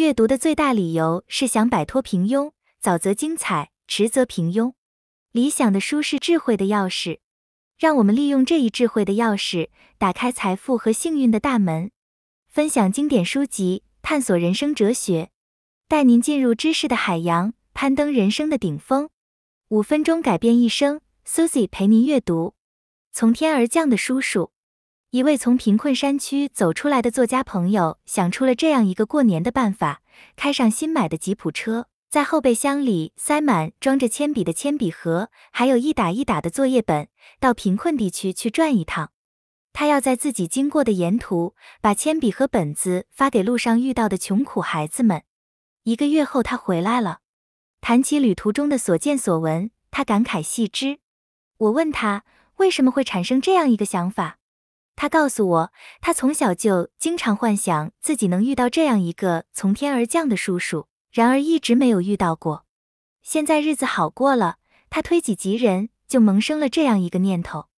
阅读的最大理由是想摆脱平庸，早则精彩，迟则平庸。理想的书是智慧的钥匙，让我们利用这一智慧的钥匙，打开财富和幸运的大门。分享经典书籍，探索人生哲学，带您进入知识的海洋，攀登人生的顶峰。五分钟改变一生，Susie 陪您阅读。从天而降的叔叔。一位从贫困山区走出来的作家朋友想出了这样一个过年的办法：开上新买的吉普车，在后备箱里塞满装着铅笔的铅笔盒，还有一打一打的作业本，到贫困地区去转一趟。他要在自己经过的沿途，把铅笔和本子发给路上遇到的穷苦孩子们。一个月后，他回来了，谈起旅途中的所见所闻，他感慨系之。我问他为什么会产生这样一个想法。他告诉我，他从小就经常幻想自己能遇到这样一个从天而降的叔叔，然而一直没有遇到过。现在日子好过了，他推己及人，就萌生了这样一个念头：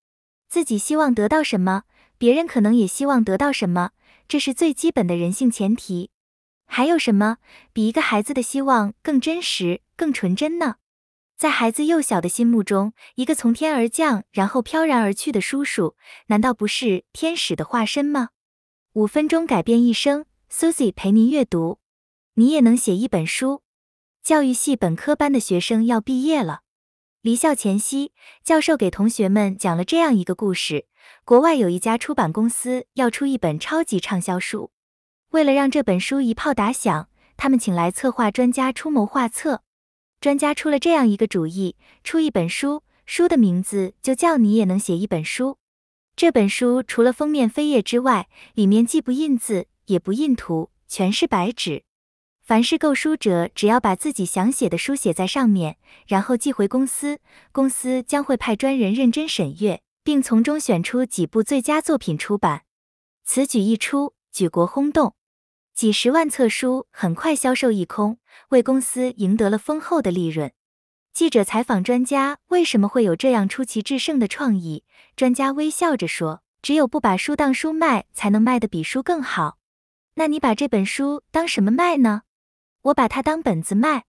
自己希望得到什么，别人可能也希望得到什么，这是最基本的人性前提。还有什么比一个孩子的希望更真实、更纯真呢？在孩子幼小的心目中，一个从天而降，然后飘然而去的叔叔，难道不是天使的化身吗？五分钟改变一生，Susie 陪您阅读，你也能写一本书。教育系本科班的学生要毕业了，离校前夕，教授给同学们讲了这样一个故事：国外有一家出版公司要出一本超级畅销书，为了让这本书一炮打响，他们请来策划专家出谋划策。专家出了这样一个主意，出一本书，书的名字就叫《你也能写一本书》。这本书除了封面扉页之外，里面既不印字也不印图，全是白纸。凡是购书者，只要把自己想写的书写在上面，然后寄回公司，公司将会派专人认真审阅，并从中选出几部最佳作品出版。此举一出，举国轰动。几十万册书很快销售一空，为公司赢得了丰厚的利润。记者采访专家，为什么会有这样出奇制胜的创意？专家微笑着说：“只有不把书当书卖，才能卖得比书更好。”那你把这本书当什么卖呢？我把它当本子卖。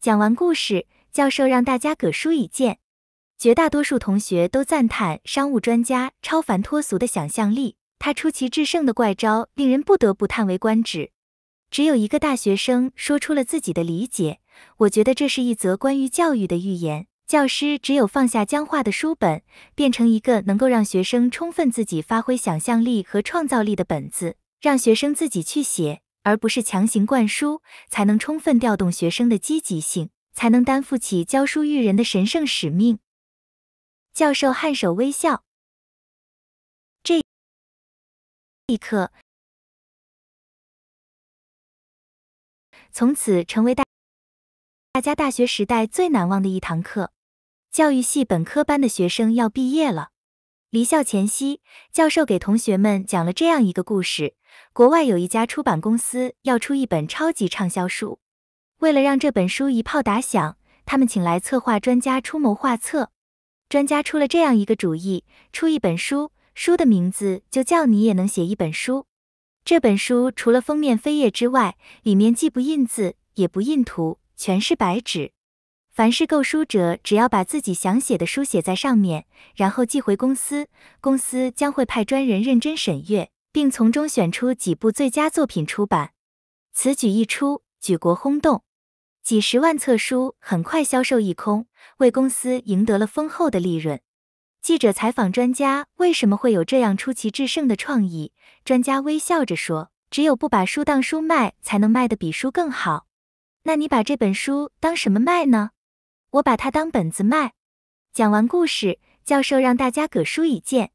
讲完故事，教授让大家各书以见。绝大多数同学都赞叹商务专家超凡脱俗的想象力。他出奇制胜的怪招令人不得不叹为观止。只有一个大学生说出了自己的理解，我觉得这是一则关于教育的寓言。教师只有放下僵化的书本，变成一个能够让学生充分自己发挥想象力和创造力的本子，让学生自己去写，而不是强行灌输，才能充分调动学生的积极性，才能担负起教书育人的神圣使命。教授颔首微笑。一课，从此成为大大家大学时代最难忘的一堂课。教育系本科班的学生要毕业了，离校前夕，教授给同学们讲了这样一个故事：国外有一家出版公司要出一本超级畅销书，为了让这本书一炮打响，他们请来策划专家出谋划策。专家出了这样一个主意：出一本书。书的名字就叫你也能写一本书。这本书除了封面扉页之外，里面既不印字也不印图，全是白纸。凡是购书者，只要把自己想写的书写在上面，然后寄回公司，公司将会派专人认真审阅，并从中选出几部最佳作品出版。此举一出，举国轰动，几十万册书很快销售一空，为公司赢得了丰厚的利润。记者采访专家，为什么会有这样出奇制胜的创意？专家微笑着说：“只有不把书当书卖，才能卖得比书更好。”那你把这本书当什么卖呢？我把它当本子卖。讲完故事，教授让大家各抒己见。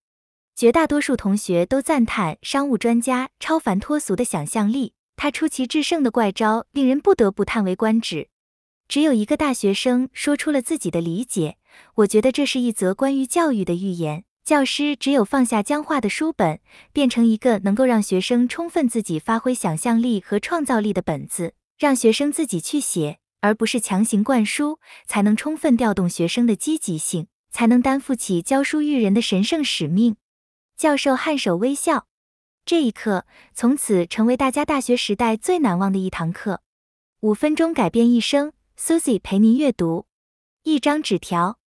绝大多数同学都赞叹商务专家超凡脱俗的想象力，他出奇制胜的怪招令人不得不叹为观止。只有一个大学生说出了自己的理解。我觉得这是一则关于教育的寓言。教师只有放下僵化的书本，变成一个能够让学生充分自己发挥想象力和创造力的本子，让学生自己去写，而不是强行灌输，才能充分调动学生的积极性，才能担负起教书育人的神圣使命。教授颔首微笑，这一刻从此成为大家大学时代最难忘的一堂课。五分钟改变一生，Susie 陪您阅读。一张纸条。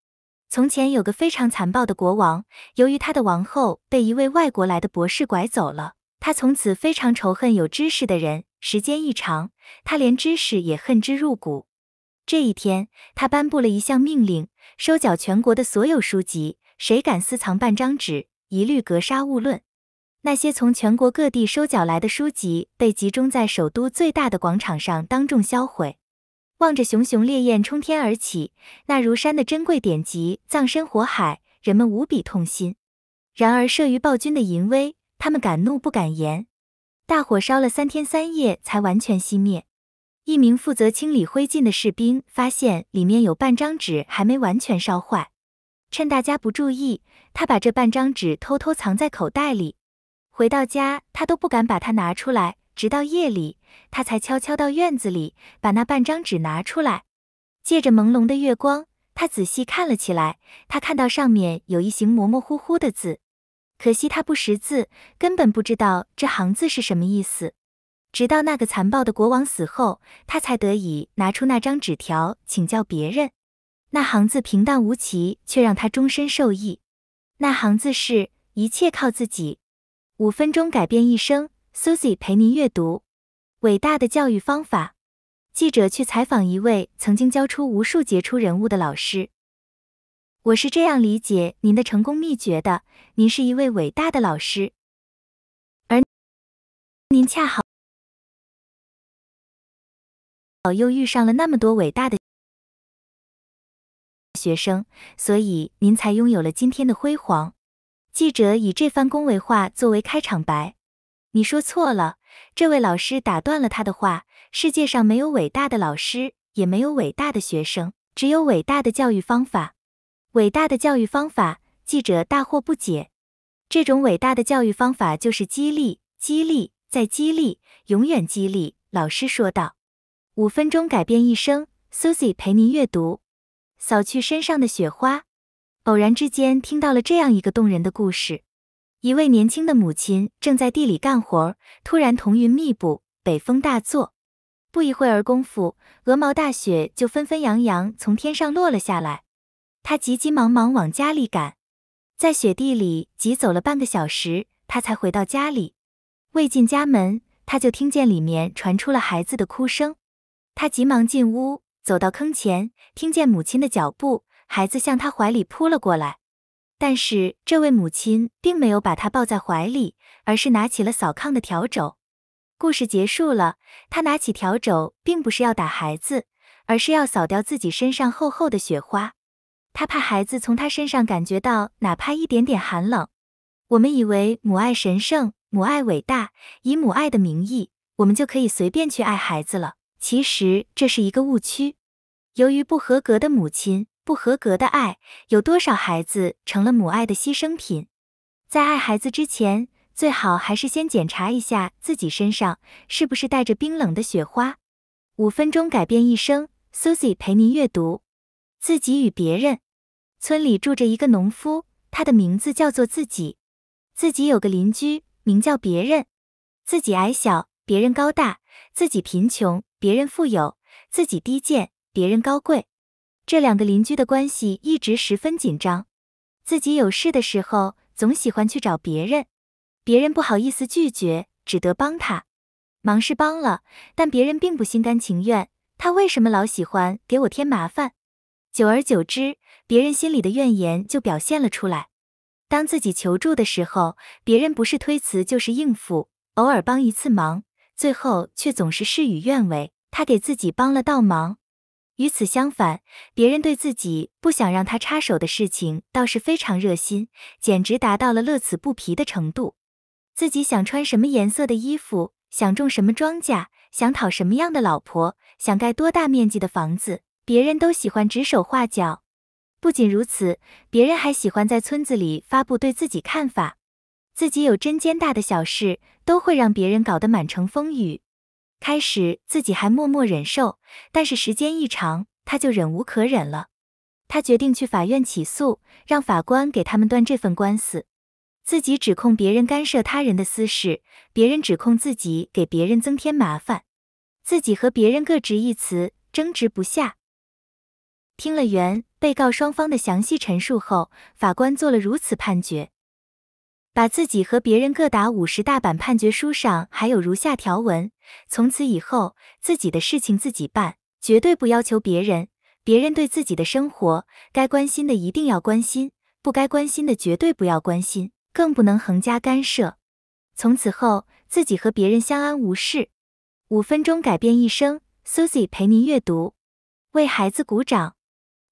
从前有个非常残暴的国王，由于他的王后被一位外国来的博士拐走了，他从此非常仇恨有知识的人。时间一长，他连知识也恨之入骨。这一天，他颁布了一项命令，收缴全国的所有书籍，谁敢私藏半张纸，一律格杀勿论。那些从全国各地收缴来的书籍被集中在首都最大的广场上，当众销毁。望着熊熊烈焰冲天而起，那如山的珍贵典籍葬身火海，人们无比痛心。然而慑于暴君的淫威，他们敢怒不敢言。大火烧了三天三夜才完全熄灭。一名负责清理灰烬的士兵发现里面有半张纸还没完全烧坏，趁大家不注意，他把这半张纸偷偷藏在口袋里。回到家，他都不敢把它拿出来。直到夜里，他才悄悄到院子里把那半张纸拿出来。借着朦胧的月光，他仔细看了起来。他看到上面有一行模模糊糊的字，可惜他不识字，根本不知道这行字是什么意思。直到那个残暴的国王死后，他才得以拿出那张纸条请教别人。那行字平淡无奇，却让他终身受益。那行字是：一切靠自己，五分钟改变一生。Susie 陪您阅读伟大的教育方法。记者去采访一位曾经教出无数杰出人物的老师。我是这样理解您的成功秘诀的：您是一位伟大的老师，而您恰好又遇上了那么多伟大的学生，所以您才拥有了今天的辉煌。记者以这番恭维话作为开场白。你说错了，这位老师打断了他的话。世界上没有伟大的老师，也没有伟大的学生，只有伟大的教育方法。伟大的教育方法，记者大惑不解。这种伟大的教育方法就是激励，激励，再激励，永远激励。老师说道。五分钟改变一生，Susie 陪您阅读。扫去身上的雪花，偶然之间听到了这样一个动人的故事。一位年轻的母亲正在地里干活，突然彤云密布，北风大作，不一会儿功夫，鹅毛大雪就纷纷扬扬从天上落了下来。他急急忙忙往家里赶，在雪地里急走了半个小时，他才回到家里。未进家门，他就听见里面传出了孩子的哭声。他急忙进屋，走到坑前，听见母亲的脚步，孩子向他怀里扑了过来。但是这位母亲并没有把她抱在怀里，而是拿起了扫炕的笤帚。故事结束了，她拿起笤帚并不是要打孩子，而是要扫掉自己身上厚厚的雪花。她怕孩子从她身上感觉到哪怕一点点寒冷。我们以为母爱神圣，母爱伟大，以母爱的名义，我们就可以随便去爱孩子了。其实这是一个误区。由于不合格的母亲。不合格的爱，有多少孩子成了母爱的牺牲品？在爱孩子之前，最好还是先检查一下自己身上是不是带着冰冷的雪花。五分钟改变一生，Susie 陪您阅读。自己与别人，村里住着一个农夫，他的名字叫做自己。自己有个邻居，名叫别人。自己矮小，别人高大；自己贫穷，别人富有；自己低贱，别人高贵。这两个邻居的关系一直十分紧张，自己有事的时候总喜欢去找别人，别人不好意思拒绝，只得帮他。忙是帮了，但别人并不心甘情愿。他为什么老喜欢给我添麻烦？久而久之，别人心里的怨言就表现了出来。当自己求助的时候，别人不是推辞就是应付，偶尔帮一次忙，最后却总是事与愿违。他给自己帮了倒忙。与此相反，别人对自己不想让他插手的事情，倒是非常热心，简直达到了乐此不疲的程度。自己想穿什么颜色的衣服，想种什么庄稼，想讨什么样的老婆，想盖多大面积的房子，别人都喜欢指手画脚。不仅如此，别人还喜欢在村子里发布对自己看法。自己有针尖大的小事，都会让别人搞得满城风雨。开始自己还默默忍受，但是时间一长，他就忍无可忍了。他决定去法院起诉，让法官给他们断这份官司。自己指控别人干涉他人的私事，别人指控自己给别人增添麻烦。自己和别人各执一词，争执不下。听了原被告双方的详细陈述后，法官做了如此判决：把自己和别人各打五十大板。判决书上还有如下条文。从此以后，自己的事情自己办，绝对不要求别人。别人对自己的生活，该关心的一定要关心，不该关心的绝对不要关心，更不能横加干涉。从此后，自己和别人相安无事。五分钟改变一生，Susie 陪您阅读，为孩子鼓掌。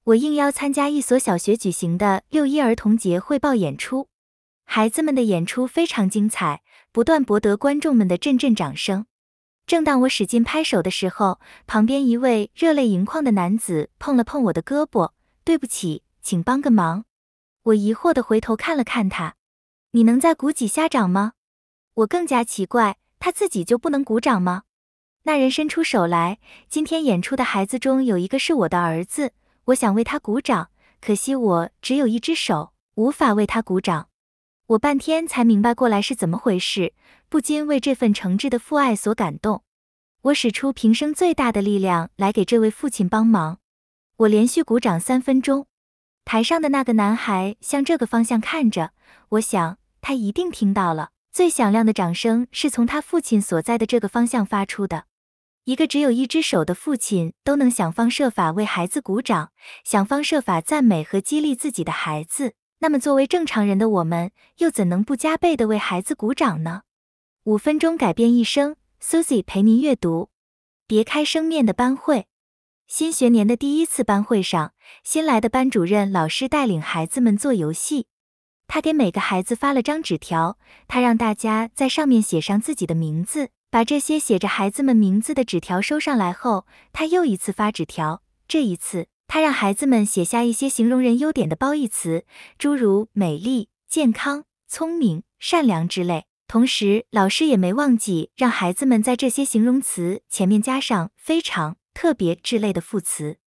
我应邀参加一所小学举行的六一儿童节汇报演出，孩子们的演出非常精彩，不断博得观众们的阵阵掌声。正当我使劲拍手的时候，旁边一位热泪盈眶的男子碰了碰我的胳膊：“对不起，请帮个忙。”我疑惑的回头看了看他：“你能再鼓几下掌吗？”我更加奇怪，他自己就不能鼓掌吗？那人伸出手来：“今天演出的孩子中有一个是我的儿子，我想为他鼓掌，可惜我只有一只手，无法为他鼓掌。”我半天才明白过来是怎么回事，不禁为这份诚挚的父爱所感动。我使出平生最大的力量来给这位父亲帮忙。我连续鼓掌三分钟。台上的那个男孩向这个方向看着，我想他一定听到了。最响亮的掌声是从他父亲所在的这个方向发出的。一个只有一只手的父亲都能想方设法为孩子鼓掌，想方设法赞美和激励自己的孩子。那么，作为正常人的我们，又怎能不加倍的为孩子鼓掌呢？五分钟改变一生，Susie 陪您阅读。别开生面的班会，新学年的第一次班会上，新来的班主任老师带领孩子们做游戏。他给每个孩子发了张纸条，他让大家在上面写上自己的名字。把这些写着孩子们名字的纸条收上来后，他又一次发纸条，这一次。他让孩子们写下一些形容人优点的褒义词，诸如美丽、健康、聪明、善良之类。同时，老师也没忘记让孩子们在这些形容词前面加上“非常”“特别”之类的副词。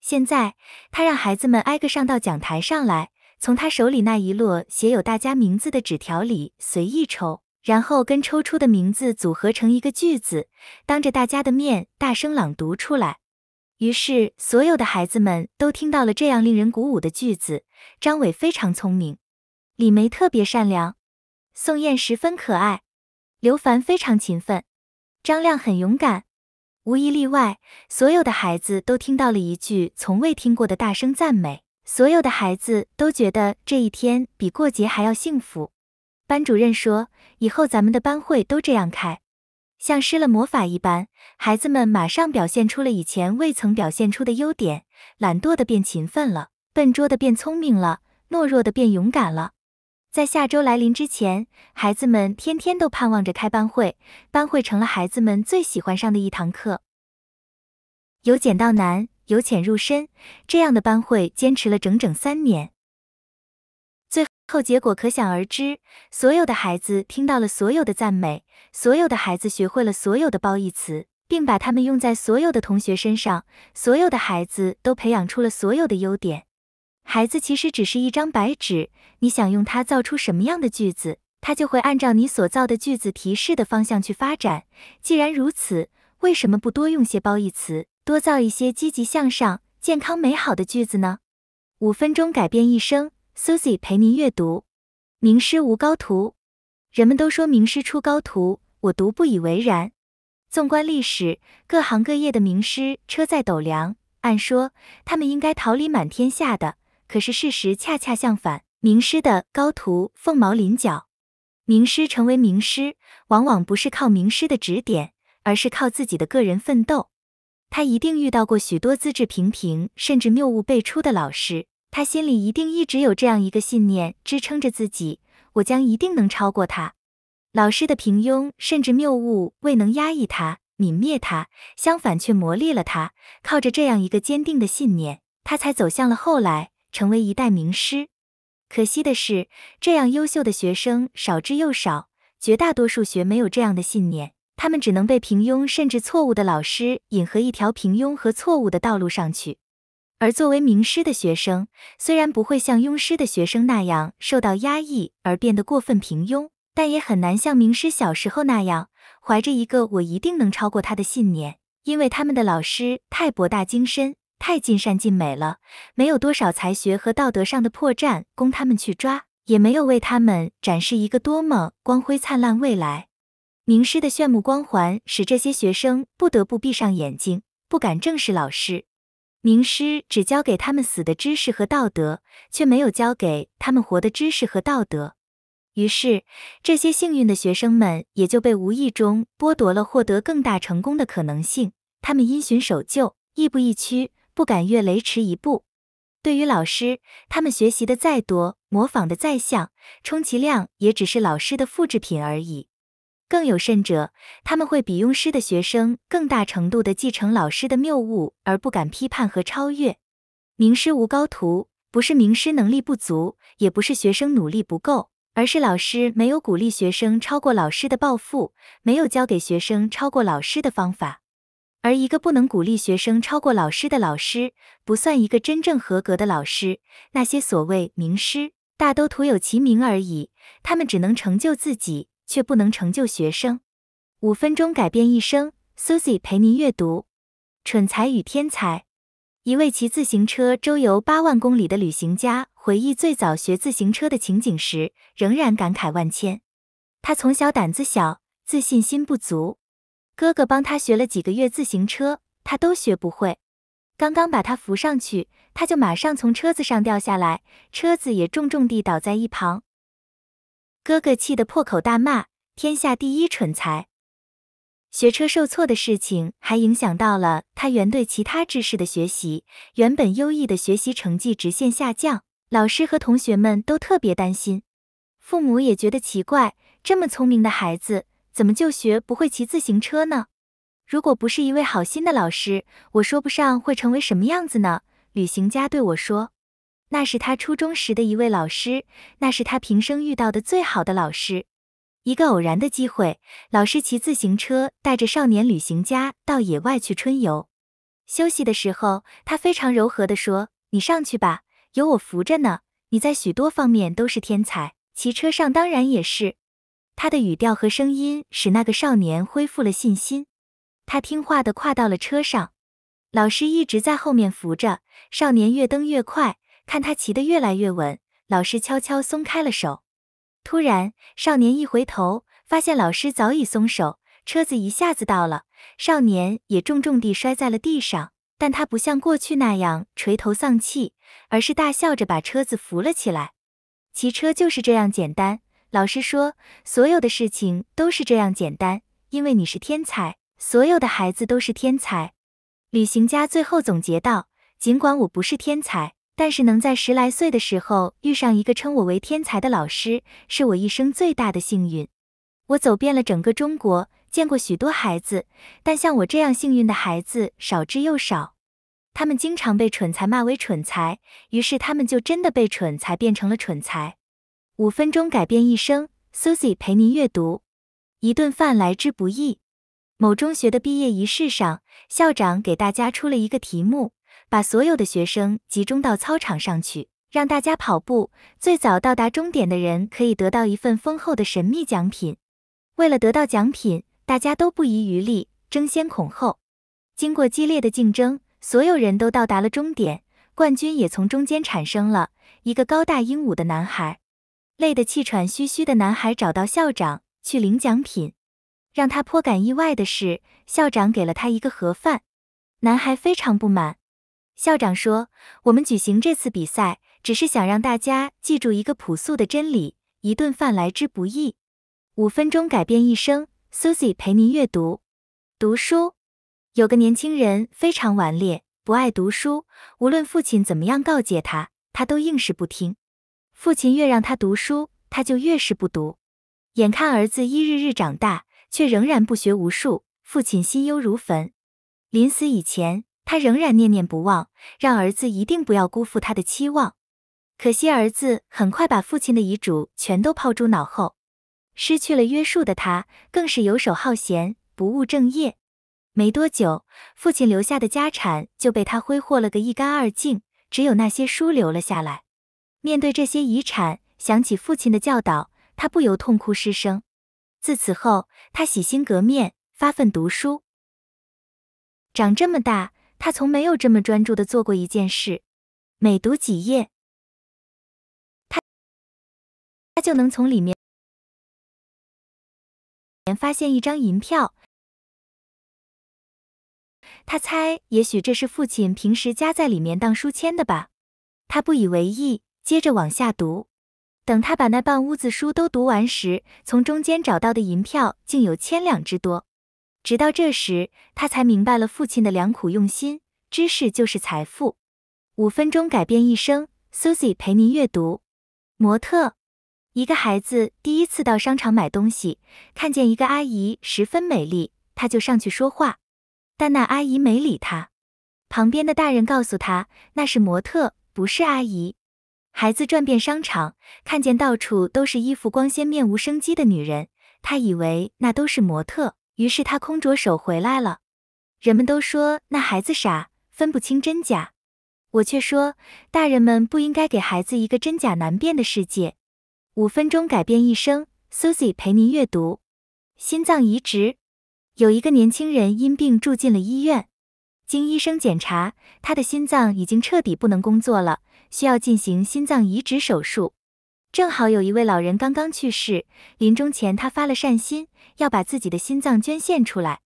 现在，他让孩子们挨个上到讲台上来，从他手里那一摞写有大家名字的纸条里随意抽，然后跟抽出的名字组合成一个句子，当着大家的面大声朗读出来。于是，所有的孩子们都听到了这样令人鼓舞的句子：张伟非常聪明，李梅特别善良，宋艳十分可爱，刘凡非常勤奋，张亮很勇敢。无一例外，所有的孩子都听到了一句从未听过的大声赞美。所有的孩子都觉得这一天比过节还要幸福。班主任说：“以后咱们的班会都这样开。”像施了魔法一般，孩子们马上表现出了以前未曾表现出的优点：懒惰的变勤奋了，笨拙的变聪明了，懦弱的变勇敢了。在下周来临之前，孩子们天天都盼望着开班会，班会成了孩子们最喜欢上的一堂课。由简到难，由浅入深，这样的班会坚持了整整三年。后结果可想而知，所有的孩子听到了所有的赞美，所有的孩子学会了所有的褒义词，并把它们用在所有的同学身上，所有的孩子都培养出了所有的优点。孩子其实只是一张白纸，你想用它造出什么样的句子，它就会按照你所造的句子提示的方向去发展。既然如此，为什么不多用些褒义词，多造一些积极向上、健康美好的句子呢？五分钟改变一生。Susie 陪您阅读。名师无高徒，人们都说名师出高徒，我独不以为然。纵观历史，各行各业的名师车载斗量，按说他们应该桃李满天下的，可是事实恰恰相反，名师的高徒凤毛麟角。名师成为名师，往往不是靠名师的指点，而是靠自己的个人奋斗。他一定遇到过许多资质平平，甚至谬误辈出的老师。他心里一定一直有这样一个信念支撑着自己，我将一定能超过他。老师的平庸甚至谬误未能压抑他、泯灭他，相反却磨砺了他。靠着这样一个坚定的信念，他才走向了后来，成为一代名师。可惜的是，这样优秀的学生少之又少，绝大多数学没有这样的信念，他们只能被平庸甚至错误的老师引和一条平庸和错误的道路上去。而作为名师的学生，虽然不会像庸师的学生那样受到压抑而变得过分平庸，但也很难像名师小时候那样，怀着一个“我一定能超过他”的信念，因为他们的老师太博大精深、太尽善尽美了，没有多少才学和道德上的破绽供他们去抓，也没有为他们展示一个多么光辉灿烂未来。名师的炫目光环使这些学生不得不闭上眼睛，不敢正视老师。名师只教给他们死的知识和道德，却没有教给他们活的知识和道德。于是，这些幸运的学生们也就被无意中剥夺了获得更大成功的可能性。他们因循守旧，亦步亦趋，不敢越雷池一步。对于老师，他们学习的再多，模仿的再像，充其量也只是老师的复制品而已。更有甚者，他们会比庸师的学生更大程度的继承老师的谬误，而不敢批判和超越。名师无高徒，不是名师能力不足，也不是学生努力不够，而是老师没有鼓励学生超过老师的抱负，没有教给学生超过老师的方法。而一个不能鼓励学生超过老师的老师，不算一个真正合格的老师。那些所谓名师，大都徒有其名而已，他们只能成就自己。却不能成就学生。五分钟改变一生，Susie 陪您阅读《蠢才与天才》。一位骑自行车周游八万公里的旅行家回忆最早学自行车的情景时，仍然感慨万千。他从小胆子小，自信心不足，哥哥帮他学了几个月自行车，他都学不会。刚刚把他扶上去，他就马上从车子上掉下来，车子也重重地倒在一旁。哥哥气得破口大骂：“天下第一蠢才，学车受挫的事情还影响到了他原对其他知识的学习，原本优异的学习成绩直线下降。老师和同学们都特别担心，父母也觉得奇怪：这么聪明的孩子，怎么就学不会骑自行车呢？如果不是一位好心的老师，我说不上会成为什么样子呢？”旅行家对我说。那是他初中时的一位老师，那是他平生遇到的最好的老师。一个偶然的机会，老师骑自行车带着少年旅行家到野外去春游。休息的时候，他非常柔和地说：“你上去吧，有我扶着呢。你在许多方面都是天才，骑车上当然也是。”他的语调和声音使那个少年恢复了信心。他听话地跨到了车上，老师一直在后面扶着。少年越蹬越快。看他骑得越来越稳，老师悄悄松开了手。突然，少年一回头，发现老师早已松手，车子一下子到了，少年也重重地摔在了地上。但他不像过去那样垂头丧气，而是大笑着把车子扶了起来。骑车就是这样简单，老师说，所有的事情都是这样简单，因为你是天才，所有的孩子都是天才。旅行家最后总结道：“尽管我不是天才。”但是能在十来岁的时候遇上一个称我为天才的老师，是我一生最大的幸运。我走遍了整个中国，见过许多孩子，但像我这样幸运的孩子少之又少。他们经常被蠢材骂为蠢材，于是他们就真的被蠢材变成了蠢材。五分钟改变一生，Susie 陪您阅读。一顿饭来之不易。某中学的毕业仪式上，校长给大家出了一个题目。把所有的学生集中到操场上去，让大家跑步。最早到达终点的人可以得到一份丰厚的神秘奖品。为了得到奖品，大家都不遗余力，争先恐后。经过激烈的竞争，所有人都到达了终点，冠军也从中间产生了一个高大英武的男孩。累得气喘吁吁的男孩找到校长去领奖品，让他颇感意外的是，校长给了他一个盒饭。男孩非常不满。校长说：“我们举行这次比赛，只是想让大家记住一个朴素的真理：一顿饭来之不易，五分钟改变一生。” Susie 陪您阅读。读书，有个年轻人非常顽劣，不爱读书，无论父亲怎么样告诫他，他都硬是不听。父亲越让他读书，他就越是不读。眼看儿子一日日长大，却仍然不学无术，父亲心忧如焚。临死以前。他仍然念念不忘，让儿子一定不要辜负他的期望。可惜儿子很快把父亲的遗嘱全都抛诸脑后，失去了约束的他更是游手好闲、不务正业。没多久，父亲留下的家产就被他挥霍了个一干二净，只有那些书留了下来。面对这些遗产，想起父亲的教导，他不由痛哭失声。自此后，他洗心革面，发奋读书，长这么大。他从没有这么专注的做过一件事，每读几页，他他就能从里面发现一张银票。他猜，也许这是父亲平时夹在里面当书签的吧。他不以为意，接着往下读。等他把那半屋子书都读完时，从中间找到的银票竟有千两之多。直到这时，他才明白了父亲的良苦用心。知识就是财富，五分钟改变一生。Susie 陪您阅读。模特，一个孩子第一次到商场买东西，看见一个阿姨十分美丽，他就上去说话，但那阿姨没理他。旁边的大人告诉他，那是模特，不是阿姨。孩子转遍商场，看见到处都是衣服光鲜、面无生机的女人，他以为那都是模特。于是他空着手回来了，人们都说那孩子傻，分不清真假，我却说大人们不应该给孩子一个真假难辨的世界。五分钟改变一生，Susie 陪您阅读。心脏移植，有一个年轻人因病住进了医院，经医生检查，他的心脏已经彻底不能工作了，需要进行心脏移植手术。正好有一位老人刚刚去世，临终前他发了善心。要把自己的心脏捐献出来，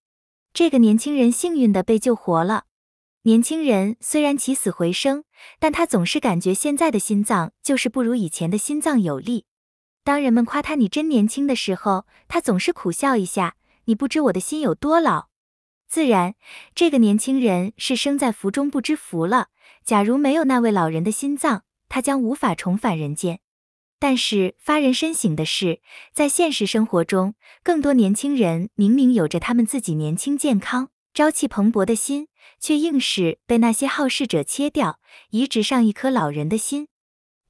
这个年轻人幸运地被救活了。年轻人虽然起死回生，但他总是感觉现在的心脏就是不如以前的心脏有力。当人们夸他你真年轻的时候，他总是苦笑一下，你不知我的心有多老。自然，这个年轻人是生在福中不知福了。假如没有那位老人的心脏，他将无法重返人间。但是发人深省的是，在现实生活中，更多年轻人明明有着他们自己年轻、健康、朝气蓬勃的心，却硬是被那些好事者切掉，移植上一颗老人的心。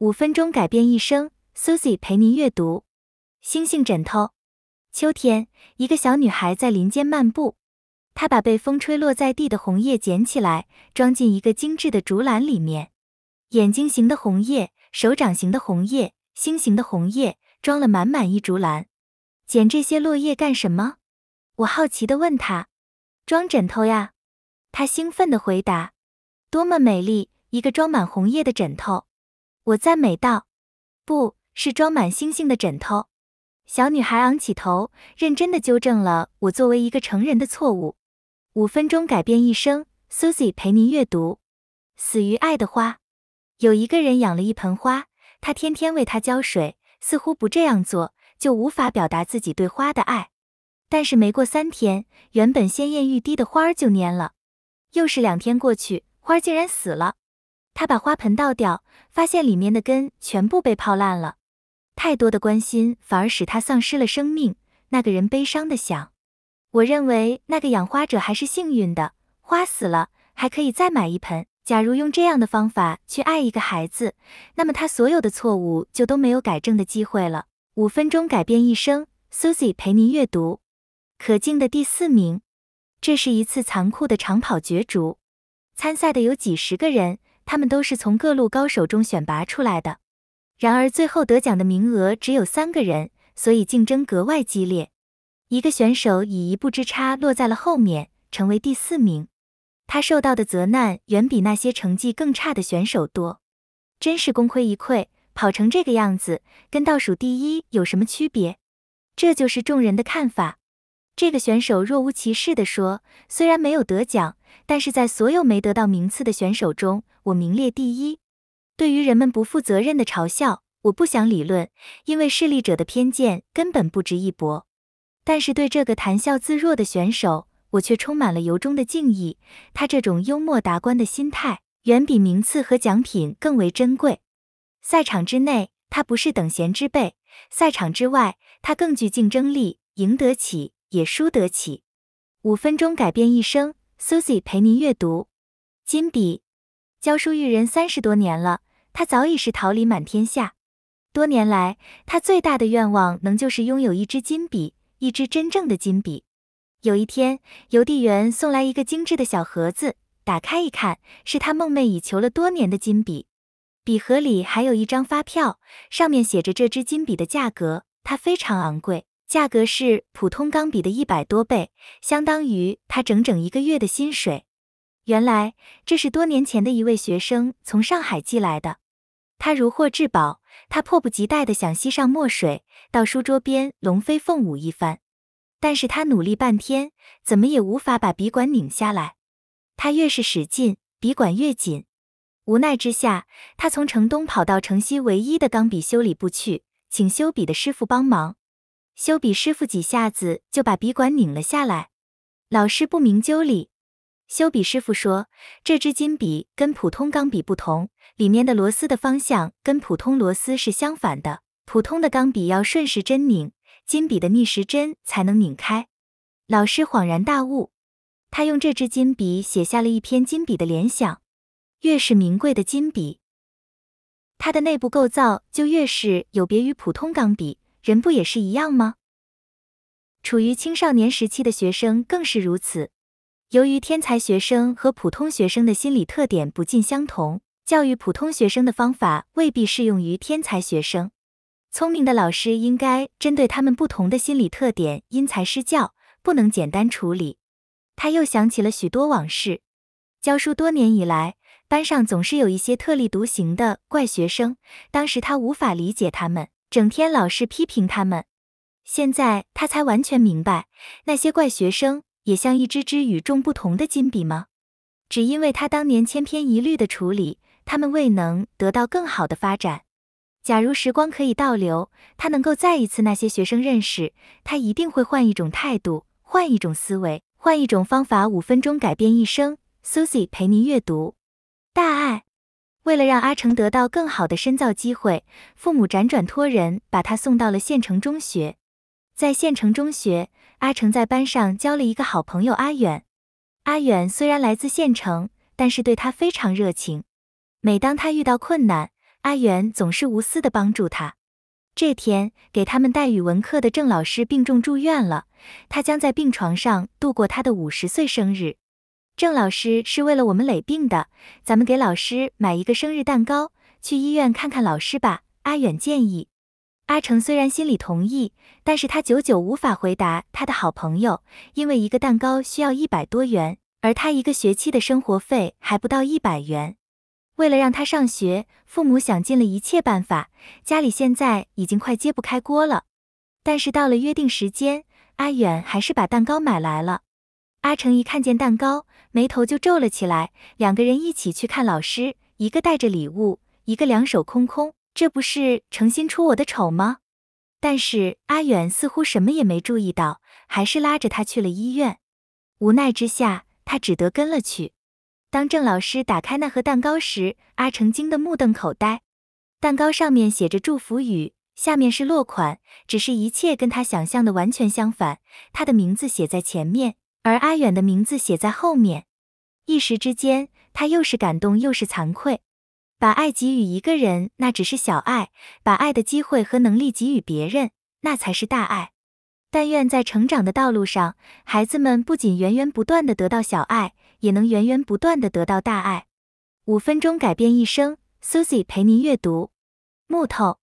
五分钟改变一生，Susie 陪您阅读。星星枕头。秋天，一个小女孩在林间漫步，她把被风吹落在地的红叶捡起来，装进一个精致的竹篮里面。眼睛形的红叶，手掌形的红叶。星形的红叶装了满满一竹篮，捡这些落叶干什么？我好奇的问他。装枕头呀，他兴奋的回答。多么美丽一个装满红叶的枕头，我赞美道。不是装满星星的枕头，小女孩昂起头，认真的纠正了我作为一个成人的错误。五分钟改变一生，Susie 陪您阅读。死于爱的花，有一个人养了一盆花。他天天为它浇水，似乎不这样做就无法表达自己对花的爱。但是没过三天，原本鲜艳欲滴的花儿就蔫了。又是两天过去，花儿竟然死了。他把花盆倒掉，发现里面的根全部被泡烂了。太多的关心反而使他丧失了生命。那个人悲伤地想：“我认为那个养花者还是幸运的，花死了还可以再买一盆。”假如用这样的方法去爱一个孩子，那么他所有的错误就都没有改正的机会了。五分钟改变一生，Susie 陪您阅读。可敬的第四名，这是一次残酷的长跑角逐，参赛的有几十个人，他们都是从各路高手中选拔出来的。然而最后得奖的名额只有三个人，所以竞争格外激烈。一个选手以一步之差落在了后面，成为第四名。他受到的责难远比那些成绩更差的选手多，真是功亏一篑，跑成这个样子，跟倒数第一有什么区别？这就是众人的看法。这个选手若无其事地说：“虽然没有得奖，但是在所有没得到名次的选手中，我名列第一。”对于人们不负责任的嘲笑，我不想理论，因为势利者的偏见根本不值一驳。但是对这个谈笑自若的选手，我却充满了由衷的敬意。他这种幽默达观的心态，远比名次和奖品更为珍贵。赛场之内，他不是等闲之辈；赛场之外，他更具竞争力，赢得起也输得起。五分钟改变一生，Susie 陪您阅读。金笔，教书育人三十多年了，他早已是桃李满天下。多年来，他最大的愿望能就是拥有一支金笔，一支真正的金笔。有一天，邮递员送来一个精致的小盒子，打开一看，是他梦寐以求了多年的金笔。笔盒里还有一张发票，上面写着这支金笔的价格，它非常昂贵，价格是普通钢笔的一百多倍，相当于他整整一个月的薪水。原来这是多年前的一位学生从上海寄来的。他如获至宝，他迫不及待地想吸上墨水，到书桌边龙飞凤舞一番。但是他努力半天，怎么也无法把笔管拧下来。他越是使劲，笔管越紧。无奈之下，他从城东跑到城西唯一的钢笔修理部去，请修笔的师傅帮忙。修笔师傅几下子就把笔管拧了下来。老师不明就里，修笔师傅说：“这支金笔跟普通钢笔不同，里面的螺丝的方向跟普通螺丝是相反的。普通的钢笔要顺时针拧。”金笔的逆时针才能拧开。老师恍然大悟，他用这支金笔写下了一篇《金笔的联想》。越是名贵的金笔，它的内部构造就越是有别于普通钢笔。人不也是一样吗？处于青少年时期的学生更是如此。由于天才学生和普通学生的心理特点不尽相同，教育普通学生的方法未必适用于天才学生。聪明的老师应该针对他们不同的心理特点因材施教，不能简单处理。他又想起了许多往事。教书多年以来，班上总是有一些特立独行的怪学生，当时他无法理解他们，整天老是批评他们。现在他才完全明白，那些怪学生也像一支支与众不同的金笔吗？只因为他当年千篇一律的处理，他们未能得到更好的发展。假如时光可以倒流，他能够再一次那些学生认识他，一定会换一种态度，换一种思维，换一种方法，五分钟改变一生。Susie 陪您阅读。大爱，为了让阿成得到更好的深造机会，父母辗转托人把他送到了县城中学。在县城中学，阿成在班上交了一个好朋友阿远。阿远虽然来自县城，但是对他非常热情。每当他遇到困难，阿远总是无私的帮助他。这天，给他们带语文课的郑老师病重住院了，他将在病床上度过他的五十岁生日。郑老师是为了我们累病的，咱们给老师买一个生日蛋糕，去医院看看老师吧。阿远建议。阿成虽然心里同意，但是他久久无法回答他的好朋友，因为一个蛋糕需要一百多元，而他一个学期的生活费还不到一百元。为了让他上学，父母想尽了一切办法，家里现在已经快揭不开锅了。但是到了约定时间，阿远还是把蛋糕买来了。阿成一看见蛋糕，眉头就皱了起来。两个人一起去看老师，一个带着礼物，一个两手空空，这不是诚心出我的丑吗？但是阿远似乎什么也没注意到，还是拉着他去了医院。无奈之下，他只得跟了去。当郑老师打开那盒蛋糕时，阿成惊得目瞪口呆。蛋糕上面写着祝福语，下面是落款。只是一切跟他想象的完全相反，他的名字写在前面，而阿远的名字写在后面。一时之间，他又是感动又是惭愧。把爱给予一个人，那只是小爱；把爱的机会和能力给予别人，那才是大爱。但愿在成长的道路上，孩子们不仅源源不断地得到小爱。也能源源不断的得到大爱。五分钟改变一生，Susie 陪您阅读。木头，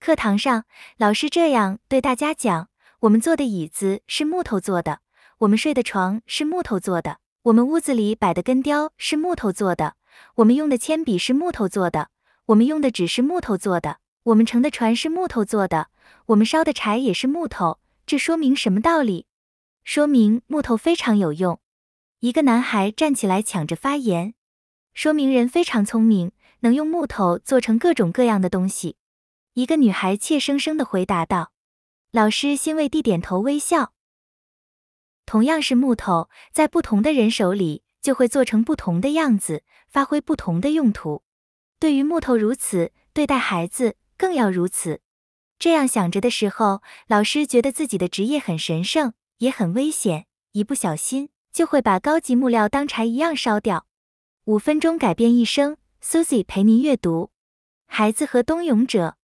课堂上老师这样对大家讲：我们坐的椅子是木头做的，我们睡的床是木头做的，我们屋子里摆的根雕是木头做的，我们用的铅笔是木头做的，我们用的纸是木头做的，我们乘的船是木头做的，我们烧的柴也是木头。这说明什么道理？说明木头非常有用。一个男孩站起来抢着发言，说明人非常聪明，能用木头做成各种各样的东西。一个女孩怯生生地回答道：“老师欣慰地点头微笑。同样是木头，在不同的人手里就会做成不同的样子，发挥不同的用途。对于木头如此，对待孩子更要如此。”这样想着的时候，老师觉得自己的职业很神圣，也很危险，一不小心。就会把高级木料当柴一样烧掉。五分钟改变一生，Susie 陪您阅读。孩子和冬泳者。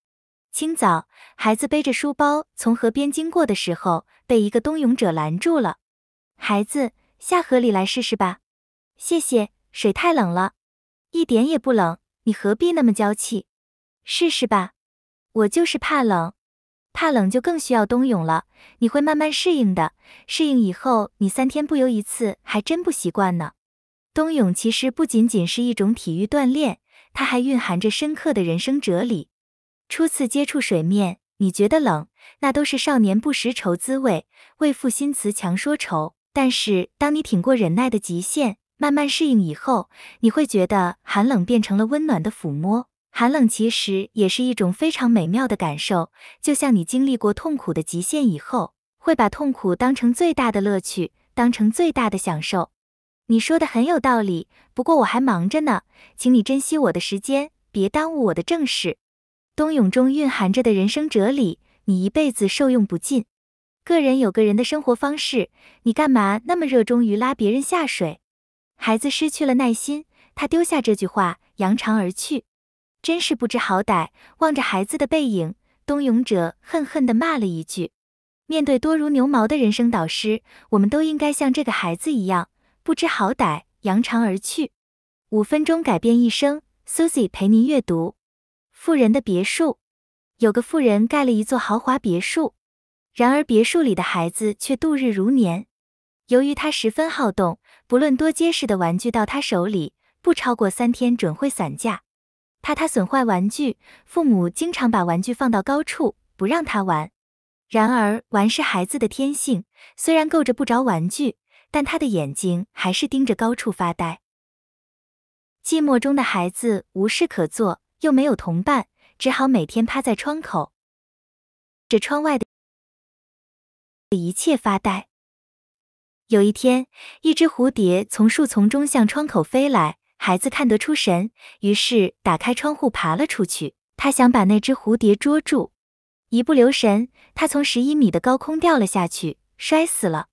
清早，孩子背着书包从河边经过的时候，被一个冬泳者拦住了。孩子，下河里来试试吧。谢谢，水太冷了，一点也不冷。你何必那么娇气？试试吧。我就是怕冷。怕冷就更需要冬泳了，你会慢慢适应的。适应以后，你三天不游一次，还真不习惯呢。冬泳其实不仅仅是一种体育锻炼，它还蕴含着深刻的人生哲理。初次接触水面，你觉得冷，那都是少年不识愁滋味，为赋新词强说愁。但是，当你挺过忍耐的极限，慢慢适应以后，你会觉得寒冷变成了温暖的抚摸。寒冷其实也是一种非常美妙的感受，就像你经历过痛苦的极限以后，会把痛苦当成最大的乐趣，当成最大的享受。你说的很有道理，不过我还忙着呢，请你珍惜我的时间，别耽误我的正事。冬泳中蕴含着的人生哲理，你一辈子受用不尽。个人有个人的生活方式，你干嘛那么热衷于拉别人下水？孩子失去了耐心，他丢下这句话，扬长而去。真是不知好歹！望着孩子的背影，冬泳者恨恨地骂了一句：“面对多如牛毛的人生导师，我们都应该像这个孩子一样，不知好歹，扬长而去。”五分钟改变一生，Susie 陪您阅读。富人的别墅，有个富人盖了一座豪华别墅，然而别墅里的孩子却度日如年。由于他十分好动，不论多结实的玩具到他手里，不超过三天准会散架。怕他损坏玩具，父母经常把玩具放到高处，不让他玩。然而，玩是孩子的天性，虽然够着不着玩具，但他的眼睛还是盯着高处发呆。寂寞中的孩子无事可做，又没有同伴，只好每天趴在窗口，这窗外的一切发呆。有一天，一只蝴蝶从树丛中向窗口飞来。孩子看得出神，于是打开窗户爬了出去。他想把那只蝴蝶捉住，一不留神，他从十一米的高空掉了下去，摔死了。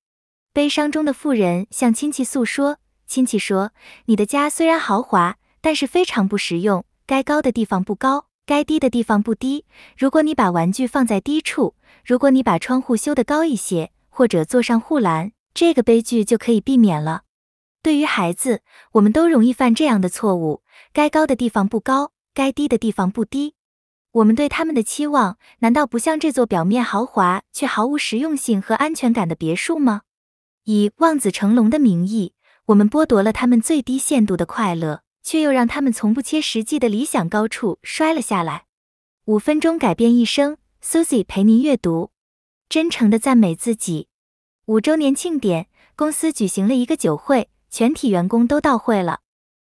悲伤中的妇人向亲戚诉说，亲戚说：“你的家虽然豪华，但是非常不实用，该高的地方不高，该低的地方不低。如果你把玩具放在低处，如果你把窗户修得高一些，或者坐上护栏，这个悲剧就可以避免了。”对于孩子，我们都容易犯这样的错误：该高的地方不高，该低的地方不低。我们对他们的期望，难道不像这座表面豪华却毫无实用性和安全感的别墅吗？以望子成龙的名义，我们剥夺了他们最低限度的快乐，却又让他们从不切实际的理想高处摔了下来。五分钟改变一生，Susie 陪您阅读。真诚的赞美自己。五周年庆典，公司举行了一个酒会。全体员工都到会了，